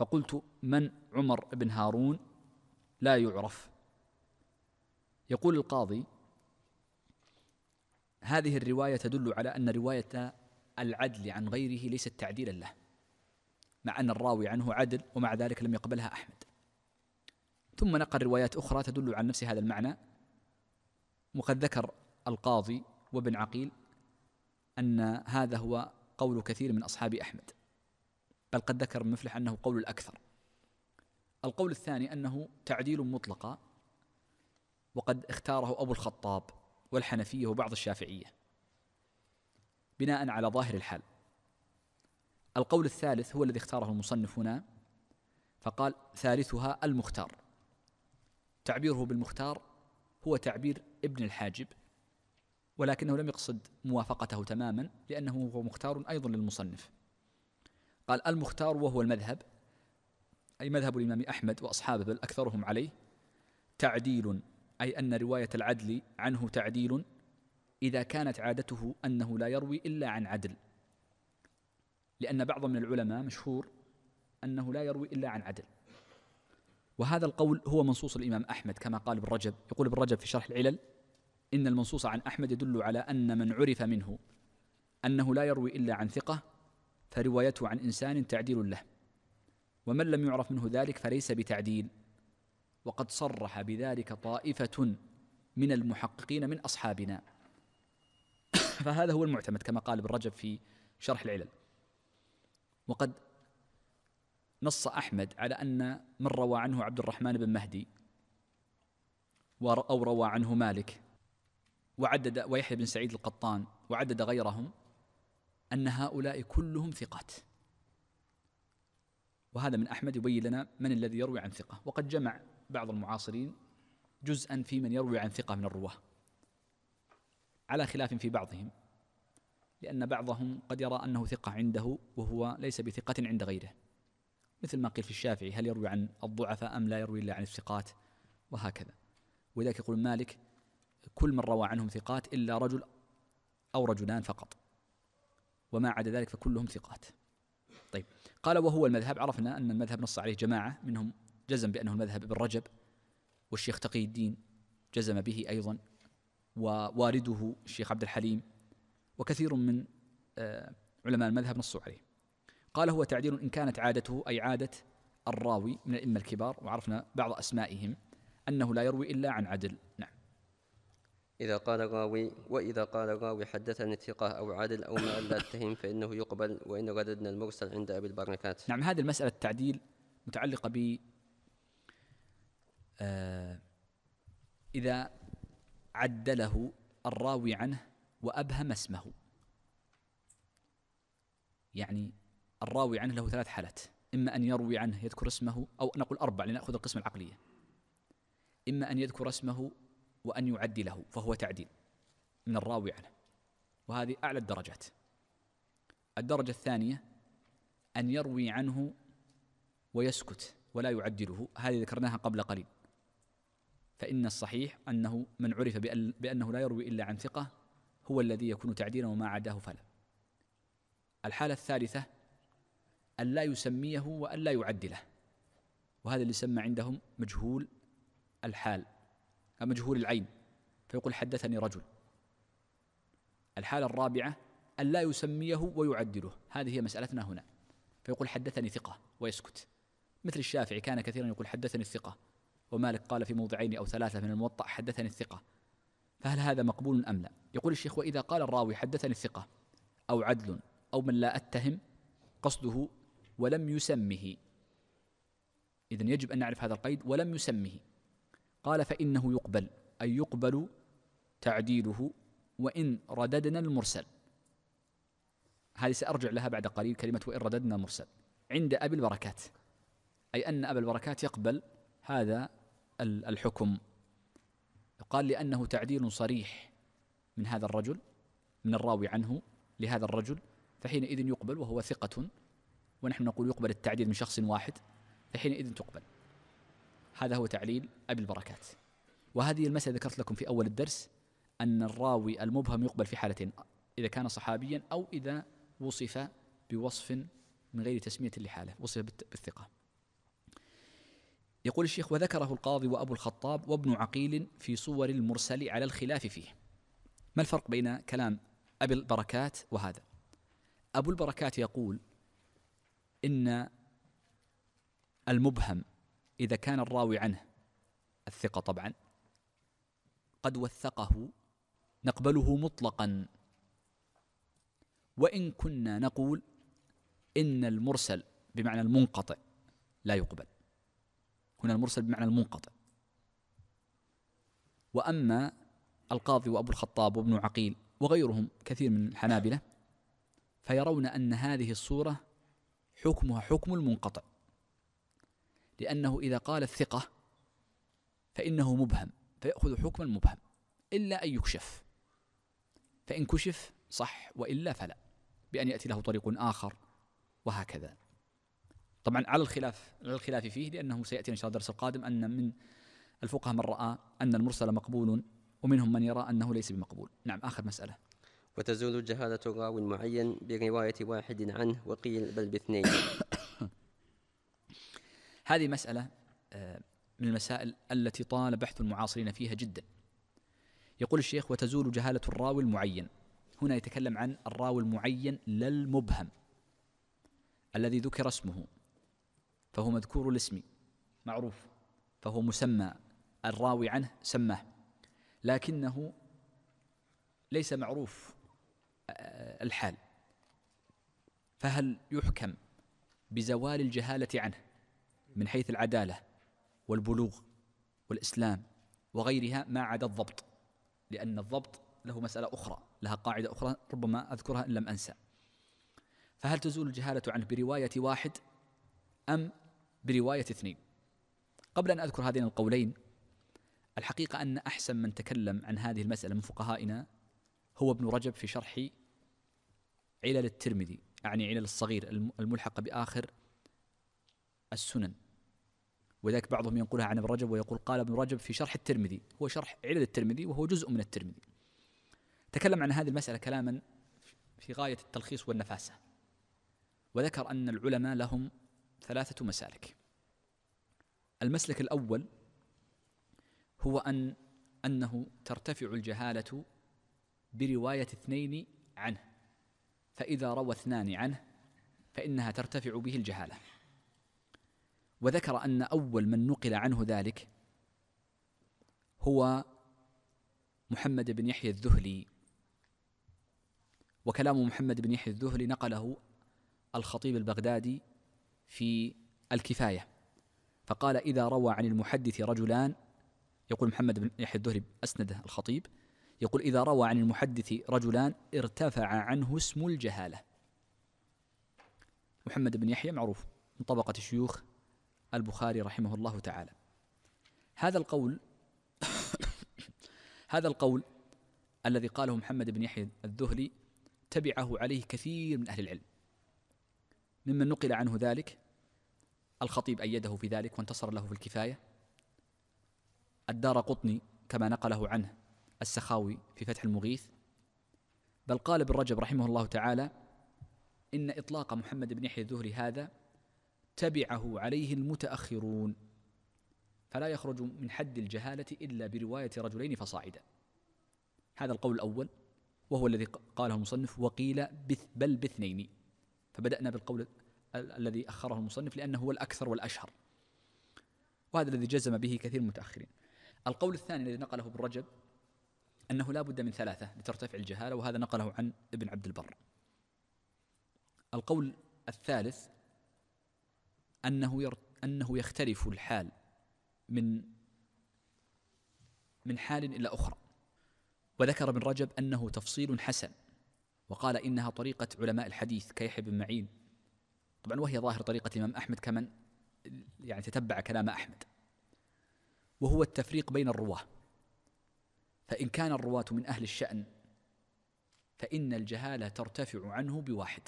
فقلت من عمر بن هارون لا يعرف يقول القاضي هذه الروايه تدل على ان روايه العدل عن غيره ليست تعديلا له مع ان الراوي عنه عدل ومع ذلك لم يقبلها احمد ثم نقل روايات اخرى تدل عن نفس هذا المعنى وقد ذكر القاضي وابن عقيل ان هذا هو قول كثير من اصحاب احمد بل قد ذكر مفلح أنه قول الأكثر القول الثاني أنه تعديل مطلقه وقد اختاره أبو الخطاب والحنفية وبعض الشافعية بناء على ظاهر الحال القول الثالث هو الذي اختاره المصنف هنا فقال ثالثها المختار تعبيره بالمختار هو تعبير ابن الحاجب ولكنه لم يقصد موافقته تماما لأنه هو مختار أيضا للمصنف قال المختار وهو المذهب أي مذهب الإمام أحمد وأصحابه بل أكثرهم عليه تعديل أي أن رواية العدل عنه تعديل إذا كانت عادته أنه لا يروي إلا عن عدل لأن بعض من العلماء مشهور أنه لا يروي إلا عن عدل وهذا القول هو منصوص الإمام أحمد كما قال ابن رجب يقول ابن رجب في شرح العلل إن المنصوص عن أحمد يدل على أن من عرف منه أنه لا يروي إلا عن ثقة فروايته عن إنسان تعديل له ومن لم يعرف منه ذلك فليس بتعديل وقد صرح بذلك طائفة من المحققين من أصحابنا فهذا هو المعتمد كما قال ابن رجب في شرح العلل وقد نص أحمد على أن من روى عنه عبد الرحمن بن مهدي أو روى عنه مالك وعدد ويحيى بن سعيد القطان وعدد غيرهم أن هؤلاء كلهم ثقات وهذا من أحمد يبين لنا من الذي يروي عن ثقة وقد جمع بعض المعاصرين جزءا في من يروي عن ثقة من الرواة على خلاف في بعضهم لأن بعضهم قد يرى أنه ثقة عنده وهو ليس بثقة عند غيره مثل ما قيل في الشافعي هل يروي عن الضعفاء أم لا يروي إلا عن الثقات وهكذا ولذلك يقول مالك كل من روى عنهم ثقات إلا رجل أو رجلان فقط وما عدا ذلك فكلهم ثقات طيب قال وهو المذهب عرفنا أن المذهب نص عليه جماعة منهم جزم بأنه المذهب ابن رجب والشيخ تقي الدين جزم به أيضا ووارده الشيخ عبد الحليم وكثير من آه، علماء المذهب نصوا عليه قال هو تعديل إن كانت عادته أي عادة الراوي من الأئمة الكبار وعرفنا بعض أسمائهم أنه لا يروي إلا عن عدل نعم إذا قال غاوي وإذا قال غاوي حدثني الثقة أو عادل أو ما لا أتهم فإنه يقبل وإن رددنا المرسل عند أبي البركات نعم هذه المسألة التعديل متعلقة ب آه، إذا عدله الراوي عنه وأبهم اسمه يعني الراوي عنه له ثلاث حالات إما أن يروي عنه يذكر اسمه أو نقول أربع لنأخذ القسمة العقلية إما أن يذكر اسمه وأن يعدله فهو تعديل من الراوي عنه وهذه أعلى الدرجات الدرجة الثانية أن يروي عنه ويسكت ولا يعدله هذه ذكرناها قبل قليل فإن الصحيح أنه من عرف بأنه لا يروي إلا عن ثقة هو الذي يكون تعديلا وما عداه فلا الحالة الثالثة أن لا يسميه وأن لا يعدله وهذا اللي يسمى عندهم مجهول الحال مجهول العين فيقول حدثني رجل الحالة الرابعة أن لا يسميه ويعدله هذه هي مسألتنا هنا فيقول حدثني ثقة ويسكت مثل الشافعي كان كثيرا يقول حدثني الثقة ومالك قال في موضعين أو ثلاثة من الموطأ حدثني الثقة فهل هذا مقبول أم لا يقول الشيخ وإذا قال الراوي حدثني الثقة أو عدل أو من لا أتهم قصده ولم يسمه إذن يجب أن نعرف هذا القيد ولم يسمه قال فإنه يقبل أي يقبل تعديله وإن رددنا المرسل هذه سأرجع لها بعد قليل كلمة وإن رددنا المرسل عند أبي البركات أي أن أبا البركات يقبل هذا الحكم قال لأنه تعديل صريح من هذا الرجل من الراوي عنه لهذا الرجل فحينئذ يقبل وهو ثقة ونحن نقول يقبل التعديل من شخص واحد فحينئذ تقبل هذا هو تعليل أبي البركات وهذه المسألة ذكرت لكم في أول الدرس أن الراوي المبهم يقبل في حالتين إذا كان صحابيا أو إذا وصف بوصف من غير تسمية لحاله وصف بالثقة يقول الشيخ وذكره القاضي وأبو الخطاب وابن عقيل في صور المرسل على الخلاف فيه ما الفرق بين كلام أبي البركات وهذا أبو البركات يقول إن المبهم إذا كان الراوي عنه الثقة طبعا قد وثقه نقبله مطلقا وإن كنا نقول إن المرسل بمعنى المنقطع لا يقبل هنا المرسل بمعنى المنقطع وأما القاضي وأبو الخطاب وابن عقيل وغيرهم كثير من الحنابلة فيرون أن هذه الصورة حكمها حكم المنقطع لأنه إذا قال الثقة فإنه مبهم فيأخذ حكما مبهم إلا أن يكشف فإن كشف صح وإلا فلا بأن يأتي له طريق آخر وهكذا طبعا على الخلاف على الخلاف فيه لأنه سيأتي إن شاء الله الدرس القادم أن من الفقهاء من رأى أن المرسل مقبول ومنهم من يرى أنه ليس بمقبول نعم آخر مسألة وتزول جهالة راو معين برواية واحد عنه وقيل بل باثنين هذه مسألة آه، من المسائل التي طال بحث المعاصرين فيها جدا يقول الشيخ وتزول جهالة الراوي المعين هنا يتكلم عن الراوي المعين لا المبهم الذي ذكر اسمه فهو مذكور الاسم معروف فهو مسمى الراوي عنه سماه لكنه ليس معروف آه، الحال فهل يحكم بزوال الجهالة عنه من حيث العداله والبلوغ والاسلام وغيرها ما عدا الضبط لان الضبط له مساله اخرى لها قاعده اخرى ربما اذكرها ان لم انسى فهل تزول الجهاله عنه بروايه واحد ام بروايه اثنين قبل ان اذكر هذين القولين الحقيقه ان احسن من تكلم عن هذه المساله من فقهائنا هو ابن رجب في شرح علل الترمذي أعني علل الصغير الملحقة بآخر السنن وذلك بعضهم ينقلها عن ابن رجب ويقول قال ابن رجب في شرح الترمذي هو شرح علل الترمذي وهو جزء من الترمذي تكلم عن هذه المسألة كلاما في غاية التلخيص والنفاسة وذكر أن العلماء لهم ثلاثة مسالك المسلك الأول هو أن أنه ترتفع الجهالة برواية اثنين عنه فإذا روى اثنان عنه فإنها ترتفع به الجهالة وذكر أن أول من نقل عنه ذلك هو محمد بن يحيى الذهلي وكلام محمد بن يحيى الذهلي نقله الخطيب البغدادي في الكفاية فقال إذا روى عن المحدث رجلان يقول محمد بن يحيى الذهلي أسنده الخطيب يقول إذا روى عن المحدث رجلان ارتفع عنه اسم الجهالة محمد بن يحيى معروف من طبقة الشيوخ البخاري رحمه الله تعالى هذا القول هذا القول الذي قاله محمد بن يحيى الذهلي تبعه عليه كثير من أهل العلم ممن نقل عنه ذلك الخطيب أيده في ذلك وانتصر له في الكفاية الدار قطني كما نقله عنه السخاوي في فتح المغيث بل قال ابن رجب رحمه الله تعالى إن إطلاق محمد بن يحيى الذهلي هذا تبعه عليه المتأخرون فلا يخرج من حد الجهالة إلا برواية رجلين فصاعدا هذا القول الأول وهو الذي قاله المصنف وقيل بث بل باثنين فبدأنا بالقول الذي أخره المصنف لأنه هو الأكثر والأشهر وهذا الذي جزم به كثير من المتأخرين القول الثاني الذي نقله ابن رجب أنه لا بد من ثلاثة لترتفع الجهالة وهذا نقله عن ابن عبد البر القول الثالث أنه ير... أنه يختلف الحال من من حال إلى أخرى وذكر ابن رجب أنه تفصيل حسن وقال إنها طريقة علماء الحديث كيحيى بن معين طبعا وهي ظاهر طريقة الإمام أحمد كمن يعني تتبع كلام أحمد وهو التفريق بين الرواة فإن كان الرواة من أهل الشأن فإن الجهالة ترتفع عنه بواحد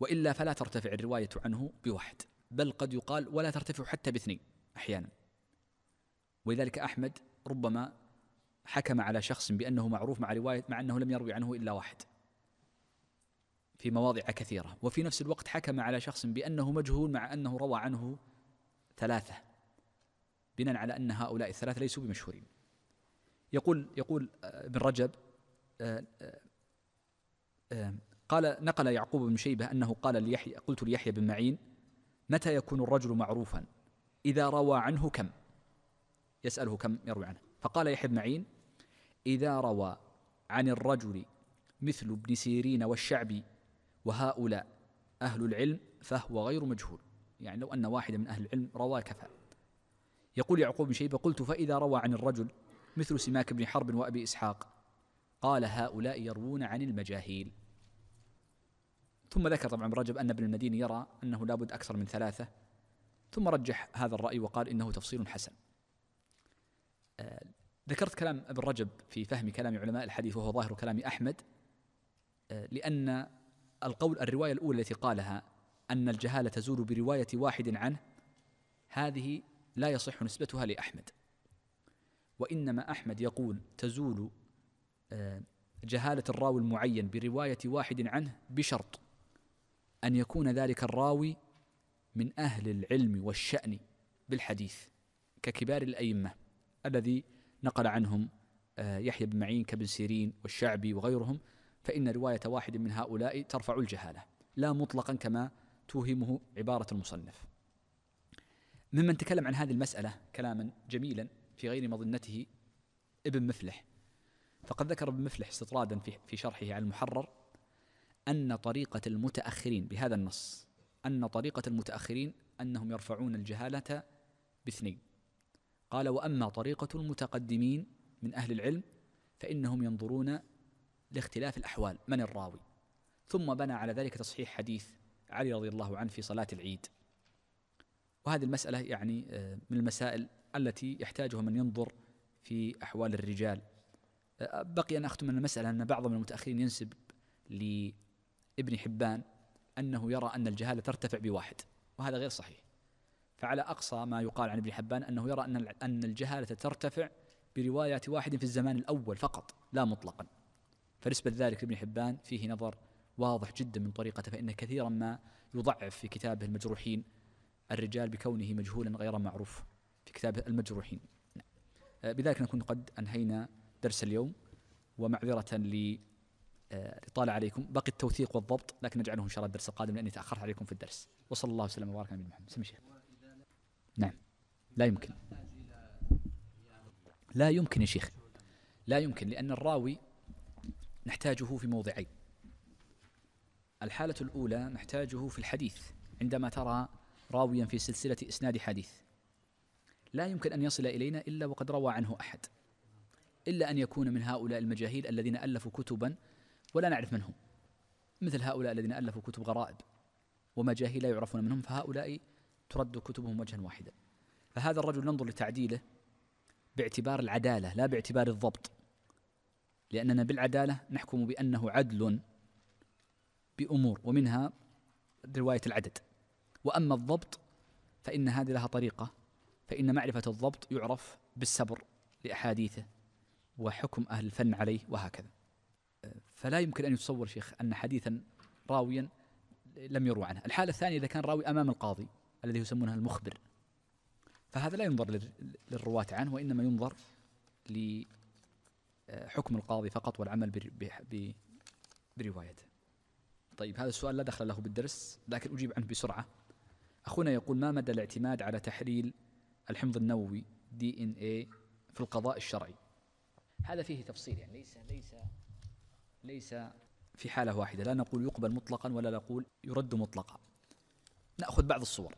وإلا فلا ترتفع الرواية عنه بواحد بل قد يقال ولا ترتفع حتى باثنين أحيانا ولذلك أحمد ربما حكم على شخص بأنه معروف مع رواية مع أنه لم يروي عنه إلا واحد في مواضع كثيرة وفي نفس الوقت حكم على شخص بأنه مجهول مع أنه روى عنه ثلاثة بناء على أن هؤلاء الثلاثة ليسوا بمشهورين يقول يقول آه، ابن رجب آه، آه، قال نقل يعقوب بن شيبة أنه قال ليحيى قلت ليحيى بن معين متى يكون الرجل معروفا إذا روى عنه كم يسأله كم يروي عنه فقال يحيى بن معين إذا روى عن الرجل مثل ابن سيرين والشعبي وهؤلاء أهل العلم فهو غير مجهول يعني لو أن واحدا من أهل العلم روى كفى يقول يعقوب بن شيبة قلت فإذا روى عن الرجل مثل سماك بن حرب وأبي إسحاق قال هؤلاء يروون عن المجاهيل ثم ذكر طبعا رجب أن ابن المدينة يرى أنه لابد أكثر من ثلاثة ثم رجح هذا الرأي وقال إنه تفصيل حسن آه، ذكرت كلام ابن رجب في فهم كلام علماء الحديث وهو ظاهر كلام أحمد آه، لأن القول الرواية الأولى التي قالها أن الجهالة تزول برواية واحد عنه هذه لا يصح نسبتها لأحمد وإنما أحمد يقول تزول آه، جهالة الراوي المعين برواية واحد عنه بشرط ان يكون ذلك الراوي من اهل العلم والشان بالحديث ككبار الائمه الذي نقل عنهم آه، يحيى بن معين كابن سيرين والشعبي وغيرهم فان روايه واحد من هؤلاء ترفع الجهاله لا مطلقا كما توهمه عباره المصنف ممن تكلم عن هذه المساله كلاما جميلا في غير مظنته ابن مفلح فقد ذكر ابن مفلح استطرادا في شرحه على المحرر أن طريقة المتأخرين بهذا النص أن طريقة المتأخرين أنهم يرفعون الجهالة باثنين قال وأما طريقة المتقدمين من أهل العلم فإنهم ينظرون لاختلاف الأحوال من الراوي ثم بنى على ذلك تصحيح حديث علي رضي الله عنه في صلاة العيد وهذه المسألة يعني آه، من المسائل التي يحتاجها من ينظر في أحوال الرجال آه، بقي أن أختم المسألة أن بعض من المتأخرين ينسب ابن حبان أنه يرى أن الجهالة ترتفع بواحد وهذا غير صحيح فعلى أقصى ما يقال عن ابن حبان أنه يرى أن أن الجهالة ترتفع برواية واحد في الزمان الأول فقط لا مطلقا فنسبة ذلك لابن حبان فيه نظر واضح جدا من طريقته فإن كثيرا ما يضعف في كتابه المجروحين الرجال بكونه مجهولا غير معروف في كتابه المجروحين نعم. آه، بذلك نكون قد أنهينا درس اليوم ومعذرة لي الاطاله آه، عليكم باقي التوثيق والضبط لكن نجعله ان شاء الله الدرس القادم لاني تاخرت عليكم في الدرس وصلى الله وسلم وبارك على نبينا محمد سمي شيخ نعم لا يمكن لا يمكن يا شيخ لا يمكن لان الراوي نحتاجه في موضعين الحالة الأولى نحتاجه في الحديث عندما ترى راويا في سلسلة إسناد حديث لا يمكن أن يصل إلينا إلا وقد روى عنه أحد إلا أن يكون من هؤلاء المجاهيل الذين ألفوا كتبا ولا نعرف منهم مثل هؤلاء الذين ألفوا كتب غرائب ومجاهيل لا يعرفون منهم فهؤلاء ترد كتبهم وجها واحدا فهذا الرجل ننظر لتعديله باعتبار العدالة لا باعتبار الضبط لأننا بالعدالة نحكم بأنه عدل بأمور ومنها رواية العدد وأما الضبط فإن هذه لها طريقة فإن معرفة الضبط يعرف بالسبر لأحاديثه وحكم أهل الفن عليه وهكذا فلا يمكن أن يتصور شيخ أن حديثا راويا لم يروى عنه الحالة الثانية إذا كان راوي أمام القاضي الذي يسمونه المخبر فهذا لا ينظر للرواة عنه وإنما ينظر لحكم القاضي فقط والعمل بروايته طيب هذا السؤال لا دخل له بالدرس لكن أجيب عنه بسرعة أخونا يقول ما مدى الاعتماد على تحليل الحمض النووي دي ان اي في القضاء الشرعي هذا فيه تفصيل يعني ليس ليس ليس في حالة واحدة لا نقول يقبل مطلقا ولا نقول يرد مطلقا نأخذ بعض الصور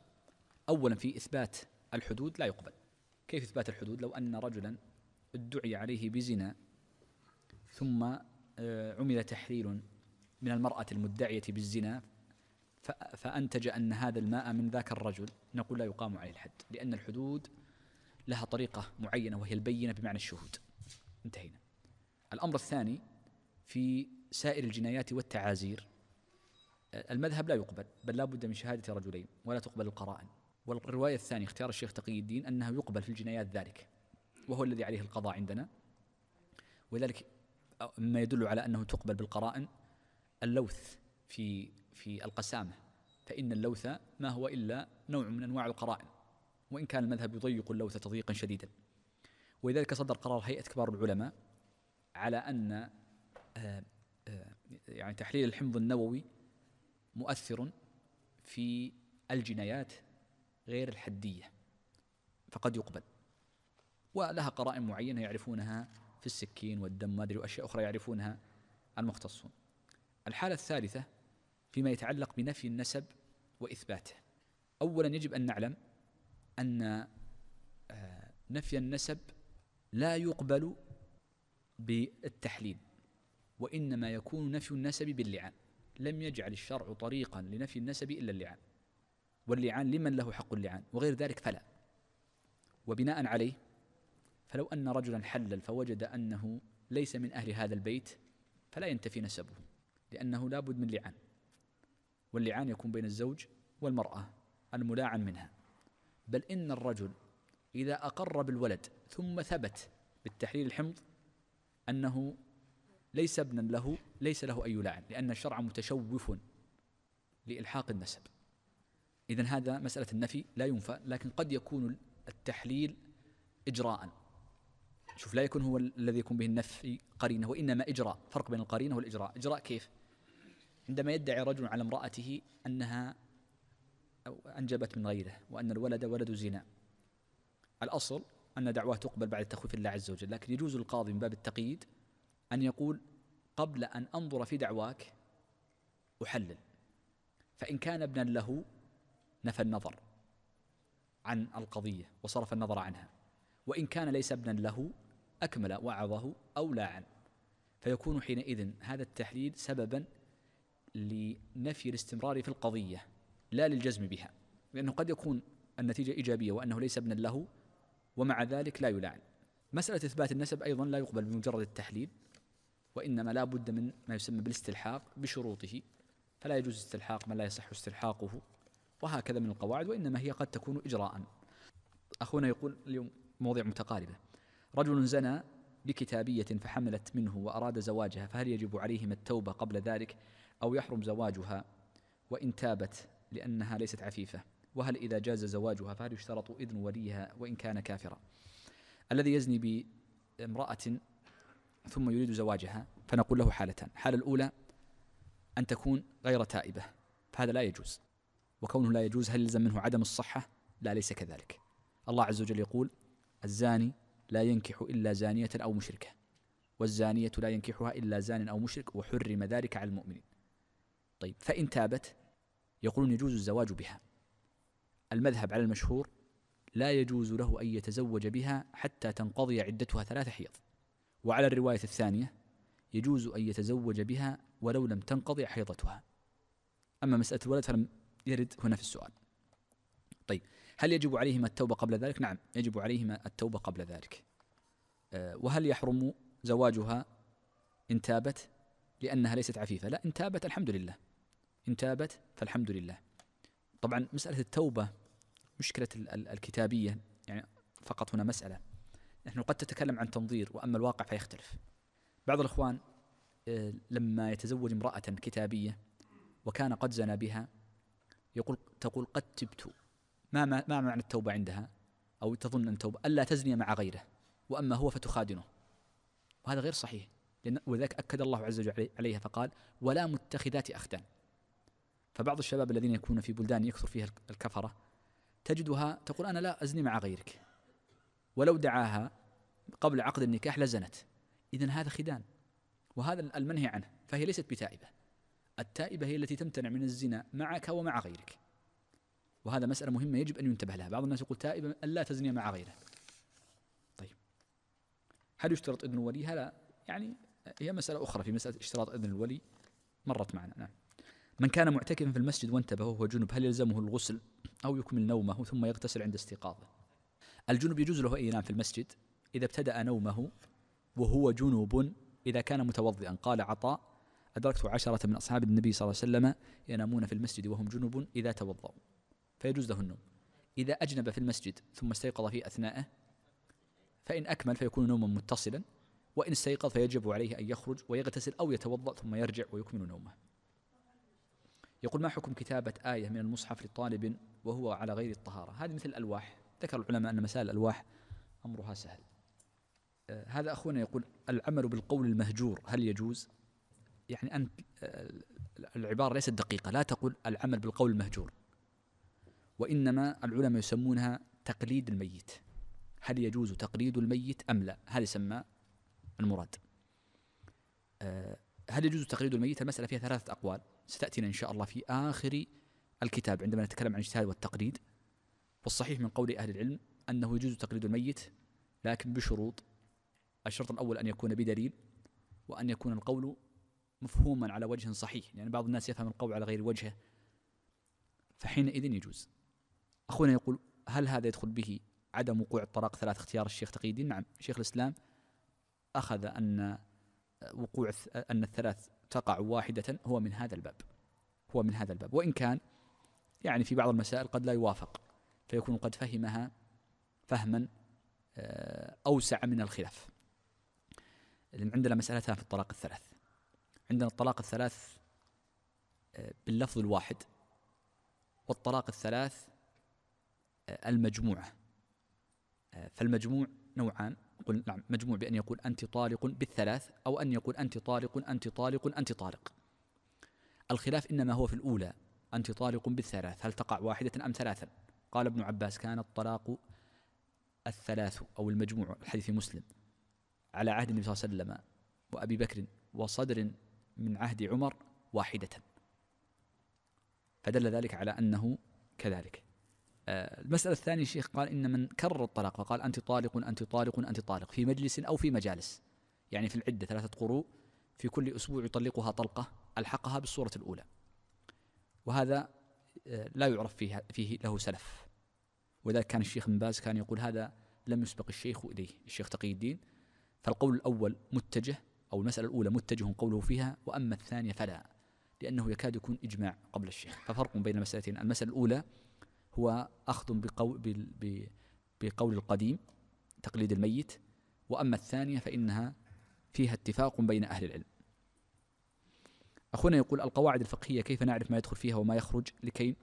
أولا في إثبات الحدود لا يقبل كيف إثبات الحدود لو أن رجلا ادعي عليه بزنا ثم آه، عمل تحليل من المرأة المدعية بالزنا فأنتج أن هذا الماء من ذاك الرجل نقول لا يقام عليه الحد لأن الحدود لها طريقة معينة وهي البينة بمعنى الشهود انتهينا الأمر الثاني في سائر الجنايات والتعازير المذهب لا يقبل بل لا بد من شهادة رجلين ولا تقبل القرائن والرواية الثانية اختيار الشيخ تقي الدين أنه يقبل في الجنايات ذلك وهو الذي عليه القضاء عندنا ولذلك مما يدل على أنه تقبل بالقرائن اللوث في في القسامة فإن اللوث ما هو إلا نوع من أنواع القرائن وإن كان المذهب يضيق اللوث تضييقا شديدا ولذلك صدر قرار هيئة كبار العلماء على أن آه، آه، يعني تحليل الحمض النووي مؤثر في الجنايات غير الحدية فقد يقبل ولها قرائن معينة يعرفونها في السكين والدم ما أدري وأشياء أخرى يعرفونها المختصون الحالة الثالثة فيما يتعلق بنفي النسب وإثباته أولا يجب أن نعلم أن آه، نفي النسب لا يقبل بالتحليل وإنما يكون نفي النسب باللعان لم يجعل الشرع طريقا لنفي النسب إلا اللعان واللعان لمن له حق اللعان وغير ذلك فلا وبناء عليه فلو أن رجلا حلل فوجد أنه ليس من أهل هذا البيت فلا ينتفي نسبه لأنه لابد من لعان واللعان يكون بين الزوج والمرأة الملاعن منها بل إن الرجل إذا أقر بالولد ثم ثبت بالتحليل الحمض أنه ليس ابنا له ليس له اي لعن لأن الشرع متشوف لإلحاق النسب إذا هذا مسألة النفي لا ينفى لكن قد يكون التحليل إجراء شوف لا يكون هو الذي يكون به النفي قرينة وإنما إجراء فرق بين القرينة والإجراء إجراء كيف عندما يدعي رجل على امرأته أنها أو أنجبت من غيره وأن الولد ولد زنا الأصل أن دعواه تقبل بعد تخويف الله عز وجل لكن يجوز القاضي من باب التقييد أن يقول قبل أن أنظر في دعواك أحلل فإن كان ابنا له نفى النظر عن القضية وصرف النظر عنها وإن كان ليس ابنا له أكمل وعظه أو لاعن فيكون حينئذ هذا التحليل سببا لنفي الاستمرار في القضية لا للجزم بها لأنه قد يكون النتيجة إيجابية وأنه ليس ابنا له ومع ذلك لا يلاعن مسألة إثبات النسب أيضا لا يقبل بمجرد التحليل وإنما لا بد من ما يسمى بالاستلحاق بشروطه فلا يجوز استلحاق من لا يصح استلحاقه وهكذا من القواعد وإنما هي قد تكون إجراء أخونا يقول اليوم مواضيع متقاربة رجل زنى بكتابية فحملت منه وأراد زواجها فهل يجب عليهما التوبة قبل ذلك أو يحرم زواجها وإن تابت لأنها ليست عفيفة وهل إذا جاز زواجها فهل يشترط إذن وليها وإن كان كافرا الذي يزني بامرأة ثم يريد زواجها فنقول له حالتان الحالة الأولى أن تكون غير تائبة فهذا لا يجوز وكونه لا يجوز هل يلزم منه عدم الصحة لا ليس كذلك الله عز وجل يقول الزاني لا ينكح إلا زانية أو مشركة والزانية لا ينكحها إلا زان أو مشرك وحرم ذلك على المؤمنين طيب فإن تابت يقولون يجوز الزواج بها المذهب على المشهور لا يجوز له أن يتزوج بها حتى تنقضي عدتها ثلاث حيض وعلى الرواية الثانية يجوز أن يتزوج بها ولو لم تنقضي حيضتها أما مسألة الولد فلم يرد هنا في السؤال طيب هل يجب عليهما التوبة قبل ذلك؟ نعم يجب عليهما التوبة قبل ذلك آه، وهل يحرم زواجها إن تابت لأنها ليست عفيفة لا إن تابت الحمد لله إن تابت فالحمد لله طبعا مسألة التوبة مشكلة الكتابية يعني فقط هنا مسألة نحن قد تتكلم عن تنظير وأما الواقع فيختلف بعض الإخوان آه، لما يتزوج امرأة كتابية وكان قد زنى بها يقول تقول قد تبت ما ما, ما معنى التوبة عندها أو تظن أن التوبة ألا تزني مع غيره وأما هو فتخادنه وهذا غير صحيح لأن ولذلك أكد الله عز وجل عليها فقال ولا متخذات أخدان فبعض الشباب الذين يكونون في بلدان يكثر فيها الكفرة تجدها تقول أنا لا أزني مع غيرك ولو دعاها قبل عقد النكاح لزنت إذا هذا خدان وهذا المنهي عنه فهي ليست بتائبة التائبة هي التي تمتنع من الزنا معك ومع غيرك وهذا مسألة مهمة يجب أن ينتبه لها بعض الناس يقول تائبة ألا تزني مع غيره طيب هل يشترط إذن ولي هذا يعني هي مسألة أخرى في مسألة اشتراط إذن الولي مرت معنا نعم من كان معتكفا في المسجد وانتبه وهو جنب هل يلزمه الغسل أو يكمل نومه ثم يغتسل عند استيقاظه الجنوب يجوز له أن ينام في المسجد إذا ابتدأ نومه وهو جنوب إذا كان متوضئا قال عطاء أدركت عشرة من أصحاب النبي صلى الله عليه وسلم ينامون في المسجد وهم جنوب إذا توضأوا فيجوز له النوم إذا أجنب في المسجد ثم استيقظ في أثناءه فإن أكمل فيكون نوما متصلا وإن استيقظ فيجب عليه أن يخرج ويغتسل أو يتوضأ ثم يرجع ويكمل نومه يقول ما حكم كتابة آية من المصحف لطالب وهو على غير الطهارة هذه مثل الألواح ذكر العلماء أن مسائل الألواح أمرها سهل آه، هذا أخونا يقول العمل بالقول المهجور هل يجوز يعني أنت آه، العبارة ليست دقيقة لا تقول العمل بالقول المهجور وإنما العلماء يسمونها تقليد الميت هل يجوز تقليد الميت أم لا هذا يسمى المراد آه، هل يجوز تقليد الميت المسألة فيها ثلاثة أقوال ستأتينا إن شاء الله في آخر الكتاب عندما نتكلم عن الاجتهاد والتقليد والصحيح من قول أهل العلم أنه يجوز تقليد الميت لكن بشروط الشرط الأول أن يكون بدليل وأن يكون القول مفهوما على وجه صحيح يعني بعض الناس يفهم القول على غير وجهه فحينئذ يجوز أخونا يقول هل هذا يدخل به عدم وقوع الطلاق ثلاث اختيار الشيخ تقي الدين نعم شيخ الإسلام أخذ أن وقوع أن الثلاث تقع واحدة هو من هذا الباب هو من هذا الباب وإن كان يعني في بعض المسائل قد لا يوافق فيكون قد فهمها فهما آه، أوسع من الخلاف عندنا مسألتان في الطلاق الثلاث عندنا الطلاق الثلاث آه، باللفظ الواحد والطلاق الثلاث آه، المجموعة فالمجموع نوعان قل نعم مجموع بأن يقول أنت طالق بالثلاث أو أن يقول أنت طالق أنت طالق أنت طالق الخلاف إنما هو في الأولى أنت طالق بالثلاث هل تقع واحدة أم ثلاثا قال ابن عباس كان الطلاق الثلاث أو المجموع الحديث مسلم على عهد النبي صلى الله عليه وسلم وأبي بكر وصدر من عهد عمر واحدة فدل ذلك على أنه كذلك آه، المسألة الثانية الشيخ قال إن من كرر الطلاق فقال أنت طالق أنت طالق أنت طالق في مجلس أو في مجالس يعني في العدة ثلاثة قروء في كل أسبوع يطلقها طلقة ألحقها بالصورة الأولى وهذا لا يعرف فيه, فيه له سلف ولذلك كان الشيخ بن باز كان يقول هذا لم يسبق الشيخ إليه الشيخ تقي الدين فالقول الأول متجه أو المسألة الأولى متجه قوله فيها وأما الثانية فلا لأنه يكاد يكون إجماع قبل الشيخ ففرق بين المسألتين المسألة الأولى هو أخذ بقول, بقول القديم تقليد الميت وأما الثانية فإنها فيها اتفاق بين أهل العلم أخونا يقول القواعد الفقهية كيف نعرف ما يدخل فيها وما يخرج لكي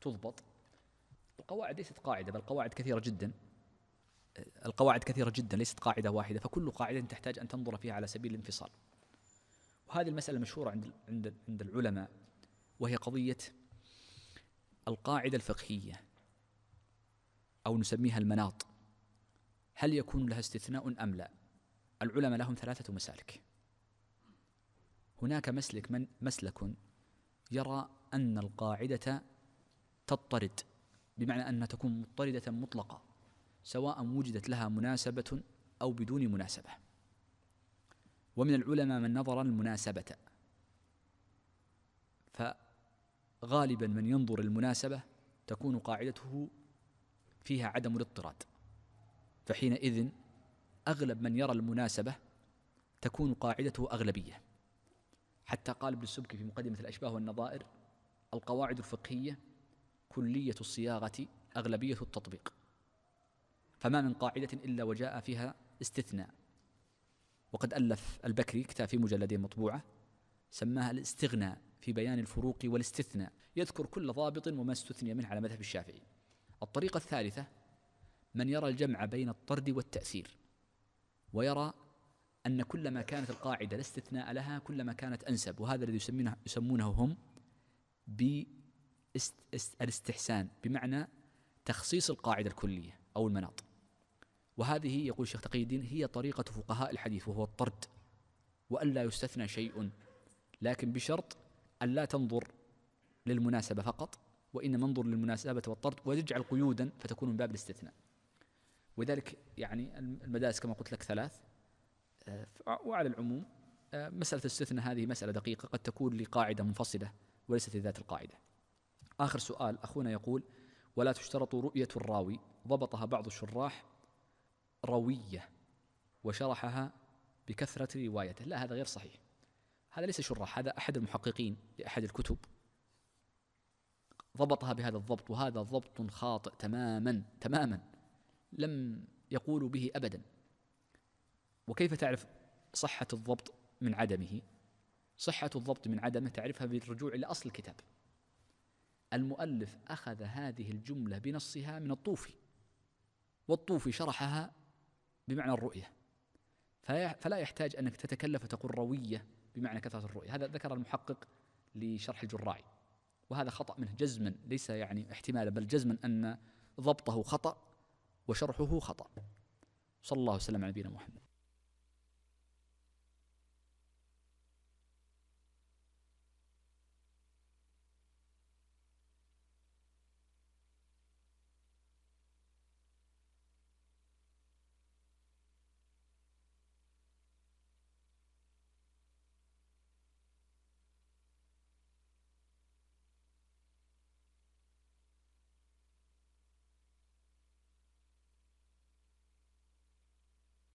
تضبط القواعد ليست قاعدة بل قواعد كثيرة جدا القواعد كثيرة جدا ليست قاعدة واحدة فكل قاعدة تحتاج أن تنظر فيها على سبيل الانفصال وهذه المسألة مشهورة عند عند عند العلماء وهي قضية القاعدة الفقهية أو نسميها المناط هل يكون لها استثناء أم لا؟ العلماء لهم ثلاثة مسالك هناك مسلك من مسلك يرى أن القاعدة تضطرد بمعنى أنها تكون مضطردة مطلقة سواء وجدت لها مناسبة أو بدون مناسبة ومن العلماء من نظر المناسبة فغالبا من ينظر المناسبة تكون قاعدته فيها عدم الاضطراد فحينئذ أغلب من يرى المناسبة تكون قاعدته أغلبية حتى قال ابن السبكي في مقدمة الأشباه والنظائر القواعد الفقهية كلية الصياغة أغلبية التطبيق فما من قاعدة إلا وجاء فيها استثناء وقد ألف البكري كتاب في مجلدين مطبوعة سماها الاستغناء في بيان الفروق والاستثناء يذكر كل ضابط وما استثني منه على مذهب الشافعي الطريقة الثالثة من يرى الجمع بين الطرد والتأثير ويرى أن كلما كانت القاعدة لا استثناء لها كلما كانت أنسب وهذا الذي يسمونه, يسمونه هم بالاستحسان بمعنى تخصيص القاعدة الكلية أو المناط وهذه يقول الشيخ تقي الدين هي طريقة فقهاء الحديث وهو الطرد وألا يستثنى شيء لكن بشرط أن لا تنظر للمناسبة فقط وإنما انظر للمناسبة والطرد وتجعل قيودا فتكون من باب الاستثناء وذلك يعني المدارس كما قلت لك ثلاث آه، وعلى العموم آه، مسألة الاستثناء هذه مسألة دقيقة قد تكون لقاعدة منفصلة وليست لذات القاعدة آخر سؤال أخونا يقول ولا تشترط رؤية الراوي ضبطها بعض الشراح روية وشرحها بكثرة روايته لا هذا غير صحيح هذا ليس شراح هذا أحد المحققين لأحد الكتب ضبطها بهذا الضبط وهذا ضبط خاطئ تماما تماما لم يقولوا به أبدا وكيف تعرف صحة الضبط من عدمه صحة الضبط من عدمه تعرفها بالرجوع إلى أصل الكتاب المؤلف أخذ هذه الجملة بنصها من الطوفي والطوفي شرحها بمعنى الرؤية فلا يحتاج أنك تتكلف وتقول روية بمعنى كثرة الرؤية هذا ذكر المحقق لشرح الجراعي وهذا خطأ منه جزما ليس يعني احتمالا بل جزما أن ضبطه خطأ وشرحه خطأ صلى الله وسلم على نبينا محمد